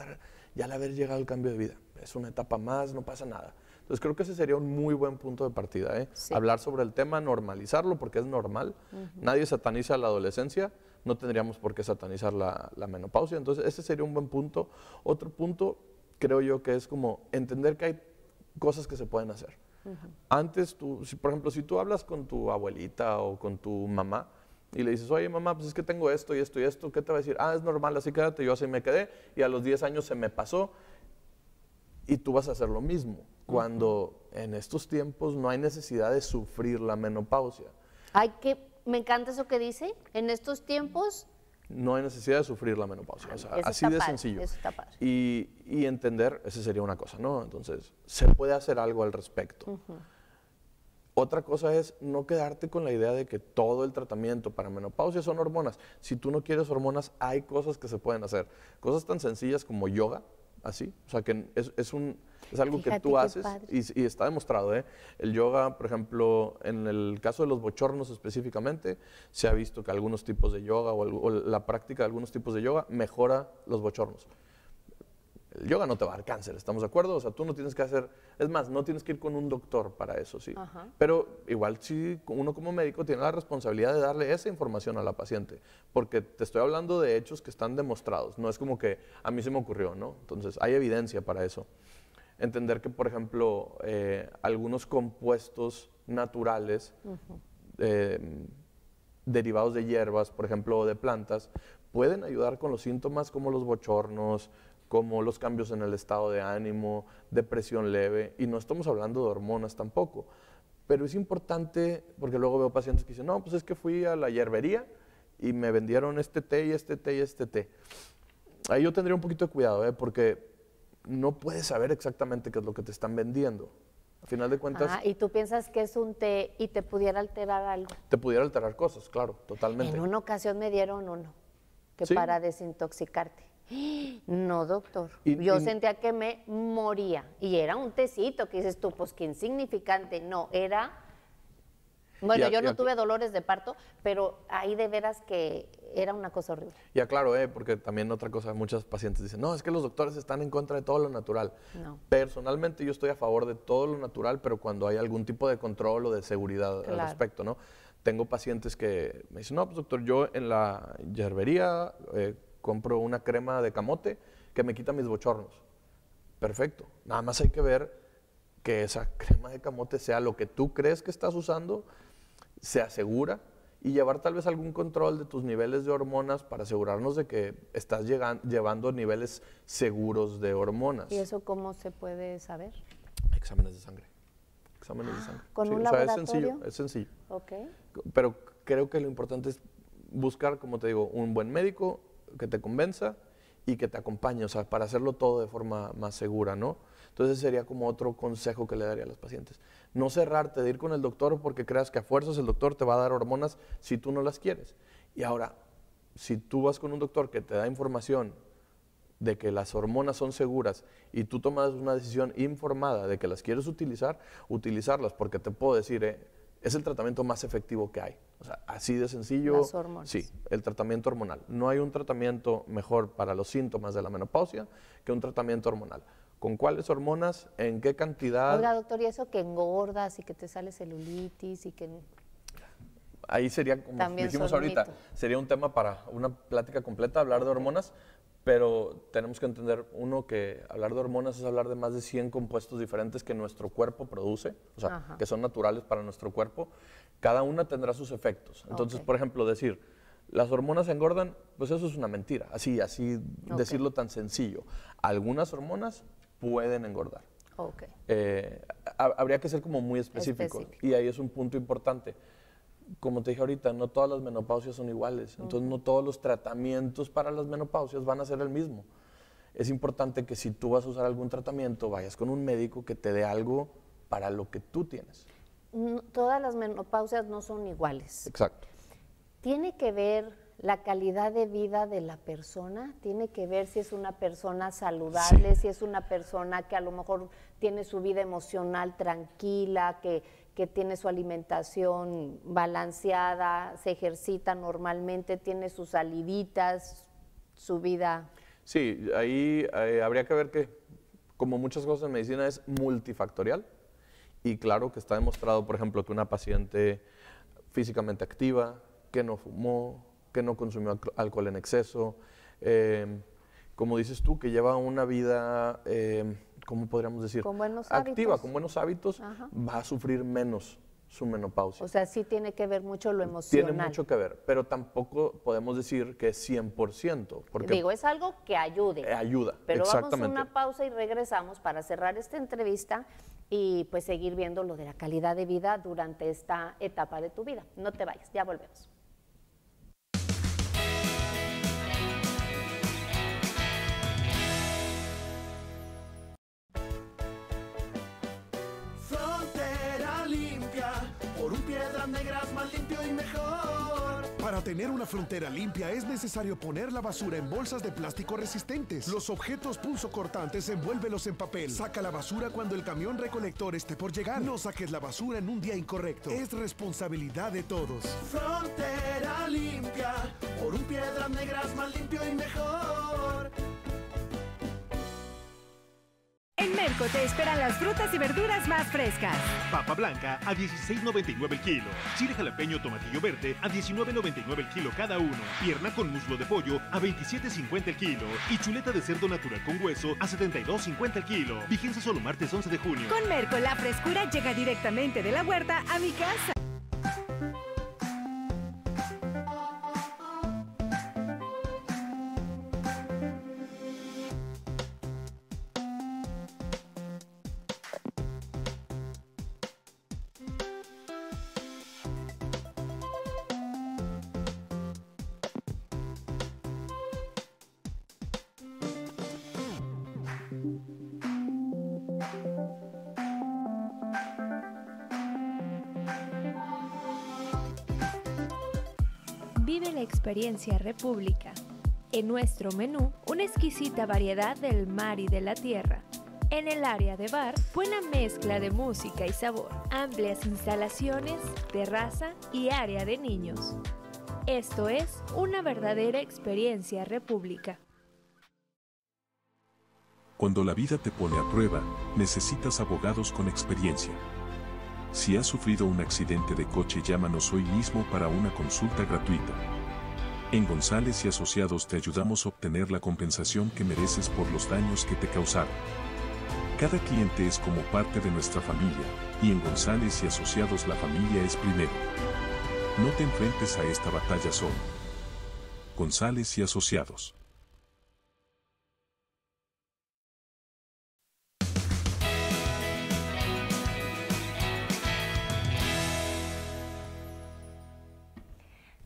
ya al haber llegado el cambio de vida, es una etapa más, no pasa nada. Entonces creo que ese sería un muy buen punto de partida, ¿eh? hablar sobre el tema, normalizarlo porque es normal, nadie sataniza la adolescencia, no tendríamos por qué satanizar la menopausia, entonces ese sería un buen punto. Otro punto creo yo que es como entender que hay cosas que se pueden hacer. Antes, tú, si, por ejemplo, si tú hablas con tu abuelita o con tu mamá y le dices, oye mamá, pues es que tengo esto y esto y esto, ¿qué te va a decir? Ah, es normal, así quédate, yo así me quedé y a los 10 años se me pasó y tú vas a hacer lo mismo. Cuando en estos tiempos no hay necesidad de sufrir la menopausia. Hay que, me encanta eso que dice, en estos tiempos no hay necesidad de sufrir la menopausia. así de sencillo. Y, entender, esa sería una cosa, ¿no? Entonces, se puede hacer algo al respecto. Otra cosa es no quedarte con la idea de que todo el tratamiento para menopausia son hormonas. Si tú no quieres hormonas, hay cosas que se pueden hacer. Cosas tan sencillas como yoga, así. O sea, que es un es algo que tú haces y, está demostrado. ¿eh? El yoga, por ejemplo, en el caso de los bochornos específicamente, se ha visto que algunos tipos de yoga o, la práctica de algunos tipos de yoga mejora los bochornos. El yoga no te va a dar cáncer, ¿estamos de acuerdo? O sea, tú no tienes que hacer, es más, no tienes que ir con un doctor para eso, sí. Pero igual sí, uno como médico tiene la responsabilidad de darle esa información a la paciente, porque te estoy hablando de hechos que están demostrados, no es como que a mí se me ocurrió, ¿no? Entonces, hay evidencia para eso entender que, por ejemplo, eh, algunos compuestos naturales eh, derivados de hierbas, por ejemplo, o de plantas, pueden ayudar con los síntomas como los bochornos, como los cambios en el estado de ánimo, depresión leve, y no estamos hablando de hormonas tampoco. Pero es importante, porque luego veo pacientes que dicen, no, pues es que fui a la hierbería y me vendieron este té y este té y este té. Ahí yo tendría un poquito de cuidado, ¿eh? porque no puedes saber exactamente qué es lo que te están vendiendo. A final de cuentas. Ah, y tú piensas que es un té y te pudiera alterar algo. Te pudiera alterar cosas, claro, totalmente. En una ocasión me dieron uno, que para desintoxicarte. No, doctor. Yo sentía que me moría. Y era un tecito que dices tú, pues qué insignificante. No, era bueno, yo no tuve dolores de parto, pero hay de veras que era una cosa horrible. Ya claro, eh, porque también otra cosa, muchas pacientes dicen, no, es que los doctores están en contra de todo lo natural. No. Personalmente yo estoy a favor de todo lo natural, pero cuando hay algún tipo de control o de seguridad al respecto, ¿no? Tengo pacientes que me dicen, no, pues doctor, yo en la yerbería eh, compro una crema de camote que me quita mis bochornos. Perfecto. Nada más hay que ver que esa crema de camote sea lo que tú crees que estás usando, se asegura y llevar tal vez algún control de tus niveles de hormonas para asegurarnos de que estás llevando niveles seguros de hormonas. ¿Y eso cómo se puede saber? Exámenes de sangre. Exámenes de sangre. ¿Con es sencillo, es sencillo. Pero creo que lo importante es buscar, como te digo, un buen médico que te convenza y que te acompañe, o sea, para hacerlo todo de forma más segura, ¿no? Entonces sería como otro consejo que le daría a los pacientes. No cerrarte de ir con el doctor porque creas que a fuerzas el doctor te va a dar hormonas si tú no las quieres. Y ahora, si tú vas con un doctor que te da información de que las hormonas son seguras y tú tomas una decisión informada de que las quieres utilizar, utilizarlas, porque te puedo decir, eh, es el tratamiento más efectivo que hay. O sea, así de sencillo. Las hormonas. Sí, el tratamiento hormonal. No hay un tratamiento mejor para los síntomas de la menopausia que un tratamiento hormonal con cuáles hormonas, en qué cantidad. Oiga, doctor, ¿y eso que engordas y que te sale celulitis y que...? Ahí sería, como dijimos ahorita, sería un tema para una plática completa, hablar de hormonas, pero tenemos que entender, uno, que hablar de hormonas es hablar de más de 100 compuestos diferentes que nuestro cuerpo produce, o sea, que son naturales para nuestro cuerpo. Cada una tendrá sus efectos. Entonces, por ejemplo, decir, las hormonas engordan, pues eso es una mentira, así, así decirlo tan sencillo. Algunas hormonas pueden engordar. Okay. Eh, habría que ser como muy específico, Y ahí es un punto importante. Como te dije ahorita, no todas las menopausias son iguales. Entonces, no todos los tratamientos para las menopausias van a ser el mismo. Es importante que si tú vas a usar algún tratamiento, vayas con un médico que te dé algo para lo que tú tienes. todas las menopausias no son iguales. Exacto. ¿Tiene que ver la calidad de vida de la persona tiene que ver si es una persona saludable, si es una persona que a lo mejor tiene su vida emocional tranquila, que, tiene su alimentación balanceada, se ejercita normalmente, tiene sus saliditas, su vida. Sí, ahí eh, habría que ver que, como muchas cosas en medicina, es multifactorial. Y claro que está demostrado, por ejemplo, que una paciente físicamente activa, que no fumó, que no consumió alcohol en exceso, em, como dices tú, que lleva una vida, em, ¿cómo podríamos decir? Con buenos Activa, con buenos hábitos, va a sufrir menos su menopausia. O sea, sí tiene que ver mucho lo emocional. Tiene mucho que ver, pero tampoco podemos decir que es 100%. Porque Digo, es algo que ayude. Eh, ayuda, Pero vamos a una pausa y regresamos para cerrar esta entrevista y pues seguir viendo lo de la calidad de vida durante esta etapa de tu vida. No te vayas, ya volvemos. limpio y mejor. Para tener una frontera limpia es necesario poner la basura en bolsas de plástico resistentes. Los objetos cortantes envuélvelos en papel. Saca la basura cuando el camión recolector esté por llegar. No saques la basura en un día incorrecto. Es responsabilidad de todos. Frontera limpia, por un piedra negras más limpio y mejor. Merco te esperan las frutas y verduras más frescas. Papa blanca a 16.99 el kilo. Chile jalapeño tomatillo verde a 19.99 el kilo cada uno. Pierna con muslo de pollo a 27.50 el kilo. Y chuleta de cerdo natural con hueso a 72.50 el kilo. Vigencia solo martes 11 de junio. Con Merco la frescura llega directamente de la huerta a mi casa. la experiencia República. En nuestro menú, una exquisita variedad del mar y de la tierra. En el área de bar, buena mezcla de música y sabor, amplias instalaciones, terraza y área de niños. Esto es una verdadera experiencia república. Cuando la vida te pone a prueba, necesitas abogados con experiencia. Si has sufrido un accidente de coche llámanos hoy mismo para una consulta gratuita. En González y Asociados te ayudamos a obtener la compensación que mereces por los daños que te causaron. Cada cliente es como parte de nuestra familia, y en González y Asociados la familia es primero. No te enfrentes a esta batalla solo. González y Asociados.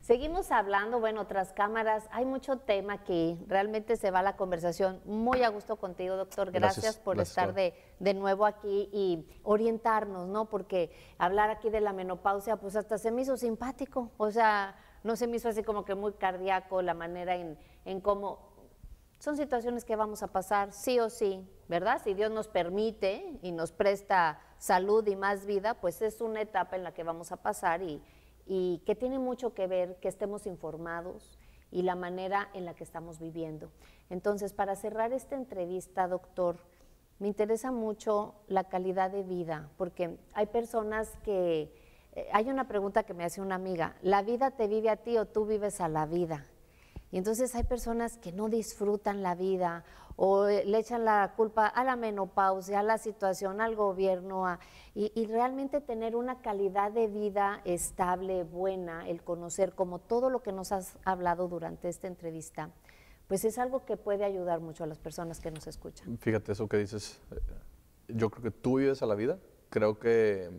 Seguimos hablando, bueno, tras cámaras, hay mucho tema aquí, realmente se va la conversación. Muy a gusto contigo, doctor. Gracias, por estar de, nuevo aquí y orientarnos, ¿no? Porque hablar aquí de la menopausia, pues hasta se me hizo simpático. O sea, no se me hizo así como que muy cardíaco la manera en, en cómo... Son situaciones que vamos a pasar sí o sí, ¿verdad? Si Dios nos permite y nos presta salud y más vida, pues es una etapa en la que vamos a pasar y y que tiene mucho que ver que estemos informados y la manera en la que estamos viviendo. Entonces, para cerrar esta entrevista, doctor, me interesa mucho la calidad de vida, porque hay personas que... Eh, hay una pregunta que me hace una amiga, ¿la vida te vive a ti o tú vives a la vida? Y entonces hay personas que no disfrutan la vida o eh, le echan la culpa a la menopausia, a la situación, al gobierno, y, realmente tener una calidad de vida estable, buena, el conocer como todo lo que nos has hablado durante esta entrevista, pues es algo que puede ayudar mucho a las personas que nos escuchan. Fíjate eso que dices, eh, yo creo que tú vives a la vida, creo que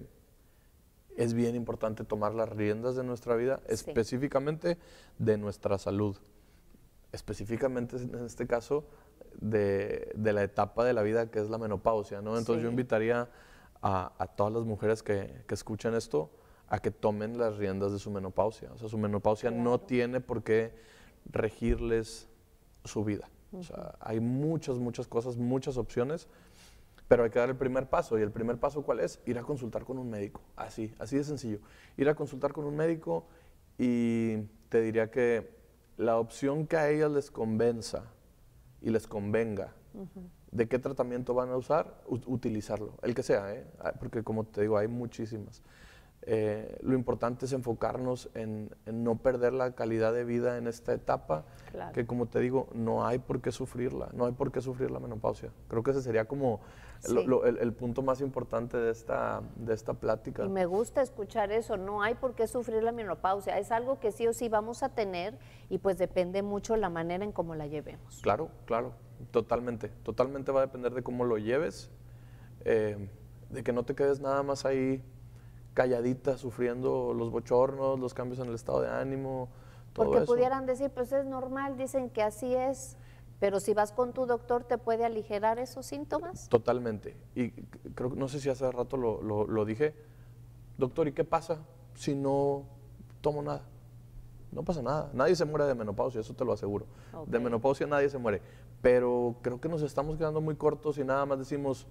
es bien importante tomar las riendas de nuestra vida, específicamente de nuestra salud específicamente en este caso de, la etapa de la vida que es la menopausia, ¿no? Entonces yo invitaría a, todas las mujeres que, que, escuchan esto a que tomen las riendas de su menopausia. O sea, su menopausia no tiene por qué regirles su vida. O sea, hay muchas, muchas cosas, muchas opciones, pero hay que dar el primer paso. ¿Y el primer paso cuál es? Ir a consultar con un médico. Así, así de sencillo. Ir a consultar con un médico y te diría que la opción que a ellas les convenza y les convenga de qué tratamiento van a usar, utilizarlo, el que sea, ¿eh? ah, porque como te digo, hay muchísimas. Eh, lo importante es enfocarnos en, no perder la calidad de vida en esta etapa, que como te digo, no hay por qué sufrirla, no hay por qué sufrir la menopausia. Creo que ese sería como el, punto más importante de esta, de esta plática. Y me gusta escuchar eso, no hay por qué sufrir la menopausia, es algo que sí o sí vamos a tener y pues depende mucho la manera en cómo la llevemos. Claro, claro, totalmente, totalmente va a depender de cómo lo lleves, eh, de que no te quedes nada más ahí calladita sufriendo los bochornos, los cambios en el estado de ánimo. Porque pudieran decir, pues es normal, dicen que así es. Pero si vas con tu doctor, ¿te puede aligerar esos síntomas? Totalmente. Y creo, no sé si hace rato lo, dije, doctor, ¿y qué pasa si no tomo nada? No pasa nada. Nadie se muere de menopausia, eso te lo aseguro. De menopausia nadie se muere. Pero creo que nos estamos quedando muy cortos y nada más decimos,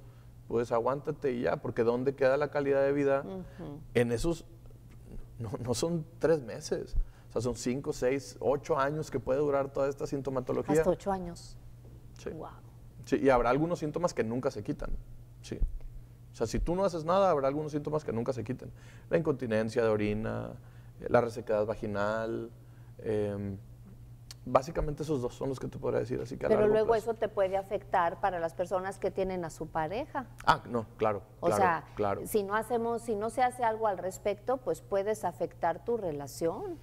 pues aguántate y ya, porque ¿dónde queda la calidad de vida? En esos, no son tres meses. O sea, son 5, 6, 8 años que puede durar toda esta sintomatología. Hasta 8 años. Sí. Wow. Sí, y habrá algunos síntomas que nunca se quitan. Sí. O sea, si tú no haces nada, habrá algunos síntomas que nunca se quiten. La incontinencia de orina, eh, la resequedad vaginal. Em, básicamente esos dos son los que te podría decir. Así Pero luego eso te puede afectar para las personas que tienen a su pareja. Ah, no, claro. O sea, si no hacemos, si no se hace algo al respecto, pues puedes afectar tu relación.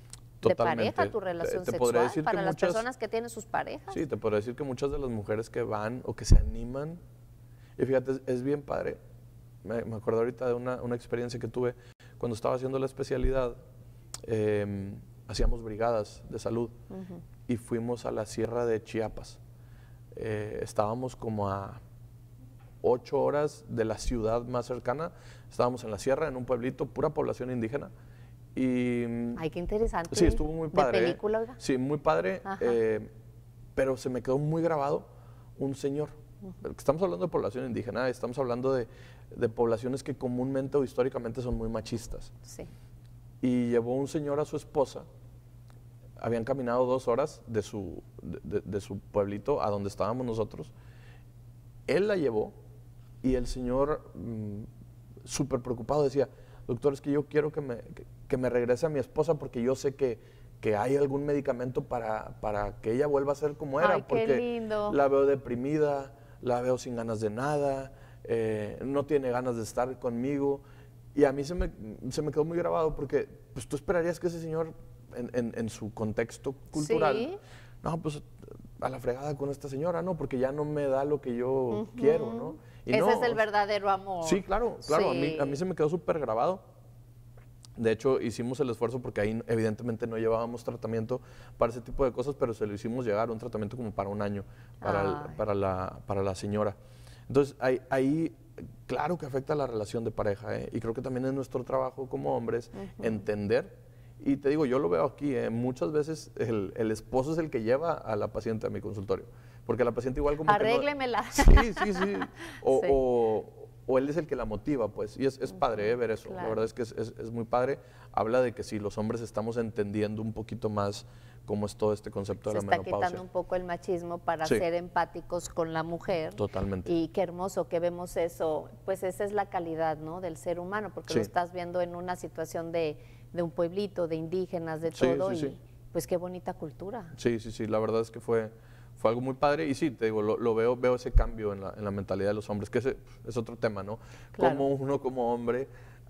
Totalmente. pareja, tu relación te, para las personas que tienen sus parejas. Sí, te puedo decir que muchas de las mujeres que van o que se animan, y fíjate, es, bien padre, me, acuerdo ahorita de una, experiencia que tuve cuando estaba haciendo la especialidad, em, hacíamos brigadas de salud y fuimos a la sierra de Chiapas. Eh, estábamos como a ocho horas de la ciudad más cercana, estábamos en la sierra, en un pueblito, pura población indígena y, Ay, qué interesante. Sí, estuvo muy padre. ¿eh? Sí, muy padre. Eh, pero se me quedó muy grabado un señor. Estamos hablando de población indígena, estamos hablando de, poblaciones que comúnmente o históricamente son muy machistas. Sí. Y llevó un señor a su esposa. Habían caminado dos horas de su, de, su pueblito a donde estábamos nosotros. Él la llevó y el señor, mm, súper preocupado, decía, doctor, es que yo quiero que me, que, me regrese a mi esposa porque yo sé que, hay algún medicamento para, que ella vuelva a ser como era, porque la veo deprimida, la veo sin ganas de nada, eh, no tiene ganas de estar conmigo. Y a mí se me, quedó muy grabado porque pues, tú esperarías que ese señor, en, su contexto cultural, no, pues a la fregada con esta señora, no, porque ya no me da lo que yo quiero, ¿no? Ese es el verdadero amor. Sí, claro, claro. A, mí, se me quedó súper grabado. De hecho, hicimos el esfuerzo porque ahí evidentemente no llevábamos tratamiento para ese tipo de cosas, pero se lo hicimos llegar, un tratamiento como para un año, para, la, señora. Entonces, ahí, claro que afecta la relación de pareja ¿eh? y creo que también es nuestro trabajo como hombres entender y te digo, yo lo veo aquí, ¿eh? muchas veces el, esposo es el que lleva a la paciente a mi consultorio porque la paciente igual como Arréglemela. que Sí, sí, sí. O, o, él es el que la motiva, pues. Y es, es padre ¿eh? ver eso. La verdad es que es, es, muy padre. Habla de que si sí, los hombres estamos entendiendo un poquito más cómo es todo este concepto de la menopausia. Se está quitando un poco el machismo para ser empáticos con la mujer. Totalmente. Y qué hermoso que vemos eso. Pues esa es la calidad, ¿no? Del ser humano, porque lo estás viendo en una situación de, de un pueblito, de indígenas, de todo. y pues qué bonita cultura. Sí, sí, sí. La verdad es que fue algo muy padre y sí, te digo, lo, veo, veo ese cambio en la, mentalidad de los hombres, que ese es otro tema, ¿no? Cómo uno como hombre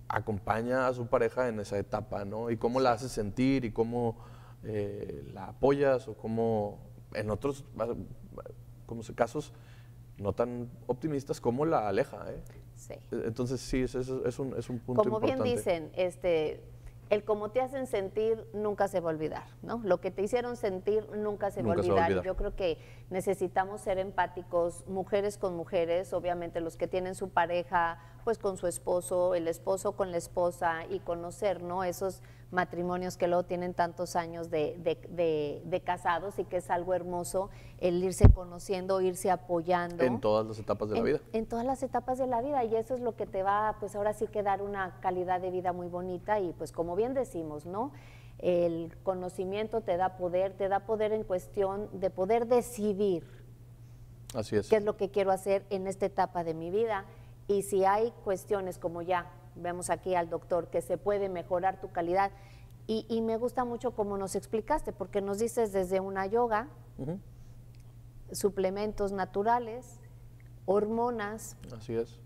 acompaña a su pareja en esa etapa, ¿no? Y cómo la hace sentir y cómo eh, la apoyas o cómo en otros casos no tan optimistas, cómo la aleja, ¿eh? Sí. E-, entonces sí, es, es, un, es un punto importante. Como bien dicen, este el cómo te hacen sentir nunca se va a olvidar, ¿no? Lo que te hicieron sentir nunca se, va, a olvidar. yo creo que necesitamos ser empáticos, mujeres con mujeres, obviamente los que tienen su pareja, pues con su esposo, el esposo con la esposa y conocer, ¿no? Esos matrimonios que luego tienen tantos años de, casados y que es algo hermoso el irse conociendo, irse apoyando. En todas las etapas de la vida. En todas las etapas de la vida y eso es lo que te va, pues ahora sí que dar una calidad de vida muy bonita y pues como bien decimos, ¿no? El conocimiento te da poder, te da poder en cuestión de poder decidir. Así es. ¿Qué es lo que quiero hacer en esta etapa de mi vida? Y si hay cuestiones como ya vemos aquí al doctor, que se puede mejorar tu calidad. Y, me gusta mucho como nos explicaste, porque nos dices desde una yoga, suplementos naturales, hormonas. Así es.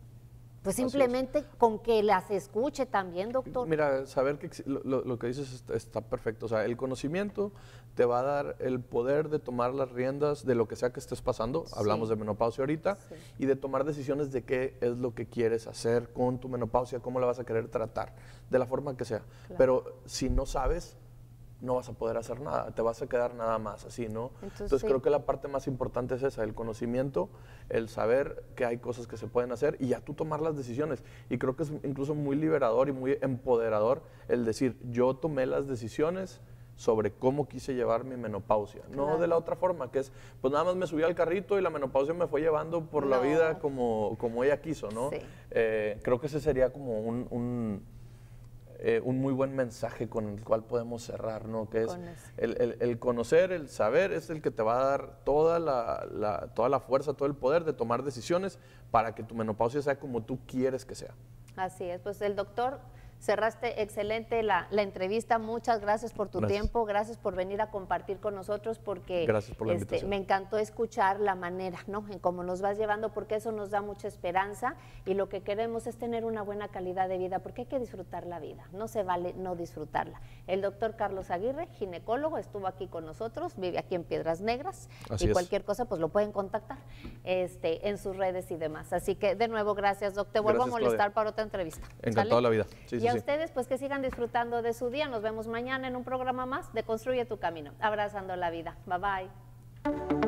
Pues simplemente con que las escuche también, doctor. Mira, saber que lo, que dices está perfecto. O sea, el conocimiento te va a dar el poder de tomar las riendas de lo que sea que estés pasando. Hablamos de menopausia ahorita. Y de tomar decisiones de qué es lo que quieres hacer con tu menopausia, cómo la vas a querer tratar, de la forma que sea. Pero si no sabes, no vas a poder hacer nada, te vas a quedar nada más así, ¿no? Entonces, creo que la parte más importante es esa, el conocimiento, el saber que hay cosas que se pueden hacer y ya tú tomar las decisiones. Y creo que es incluso muy liberador y muy empoderador el decir, yo tomé las decisiones sobre cómo quise llevar mi menopausia, no de la otra forma, que es, pues nada más me subí al carrito y la menopausia me fue llevando por la vida como, como ella quiso, ¿no? Eh, creo que ese sería como un eh, un muy buen mensaje con el cual podemos cerrar, ¿no? Que es el, conocer, el saber, es el que te va a dar toda la, toda la fuerza, todo el poder de tomar decisiones para que tu menopausia sea como tú quieres que sea. Así es, pues el doctor Cerraste excelente la, entrevista. Muchas gracias por tu tiempo. Gracias por venir a compartir con nosotros porque este, me encantó escuchar la manera, ¿no? En cómo nos vas llevando, porque eso nos da mucha esperanza y lo que queremos es tener una buena calidad de vida, porque hay que disfrutar la vida. No se vale no disfrutarla. El doctor Carlos Aguirre, ginecólogo, estuvo aquí con nosotros, vive aquí en Piedras Negras y cualquier cosa, pues lo pueden contactar este, en sus redes y demás. Así que de nuevo, gracias, doctor. Te vuelvo a molestar para otra entrevista. Encantado la vida. Sí, y a ustedes, pues que sigan disfrutando de su día. Nos vemos mañana en un programa más de Construye tu Camino, abrazando la vida. Bye bye.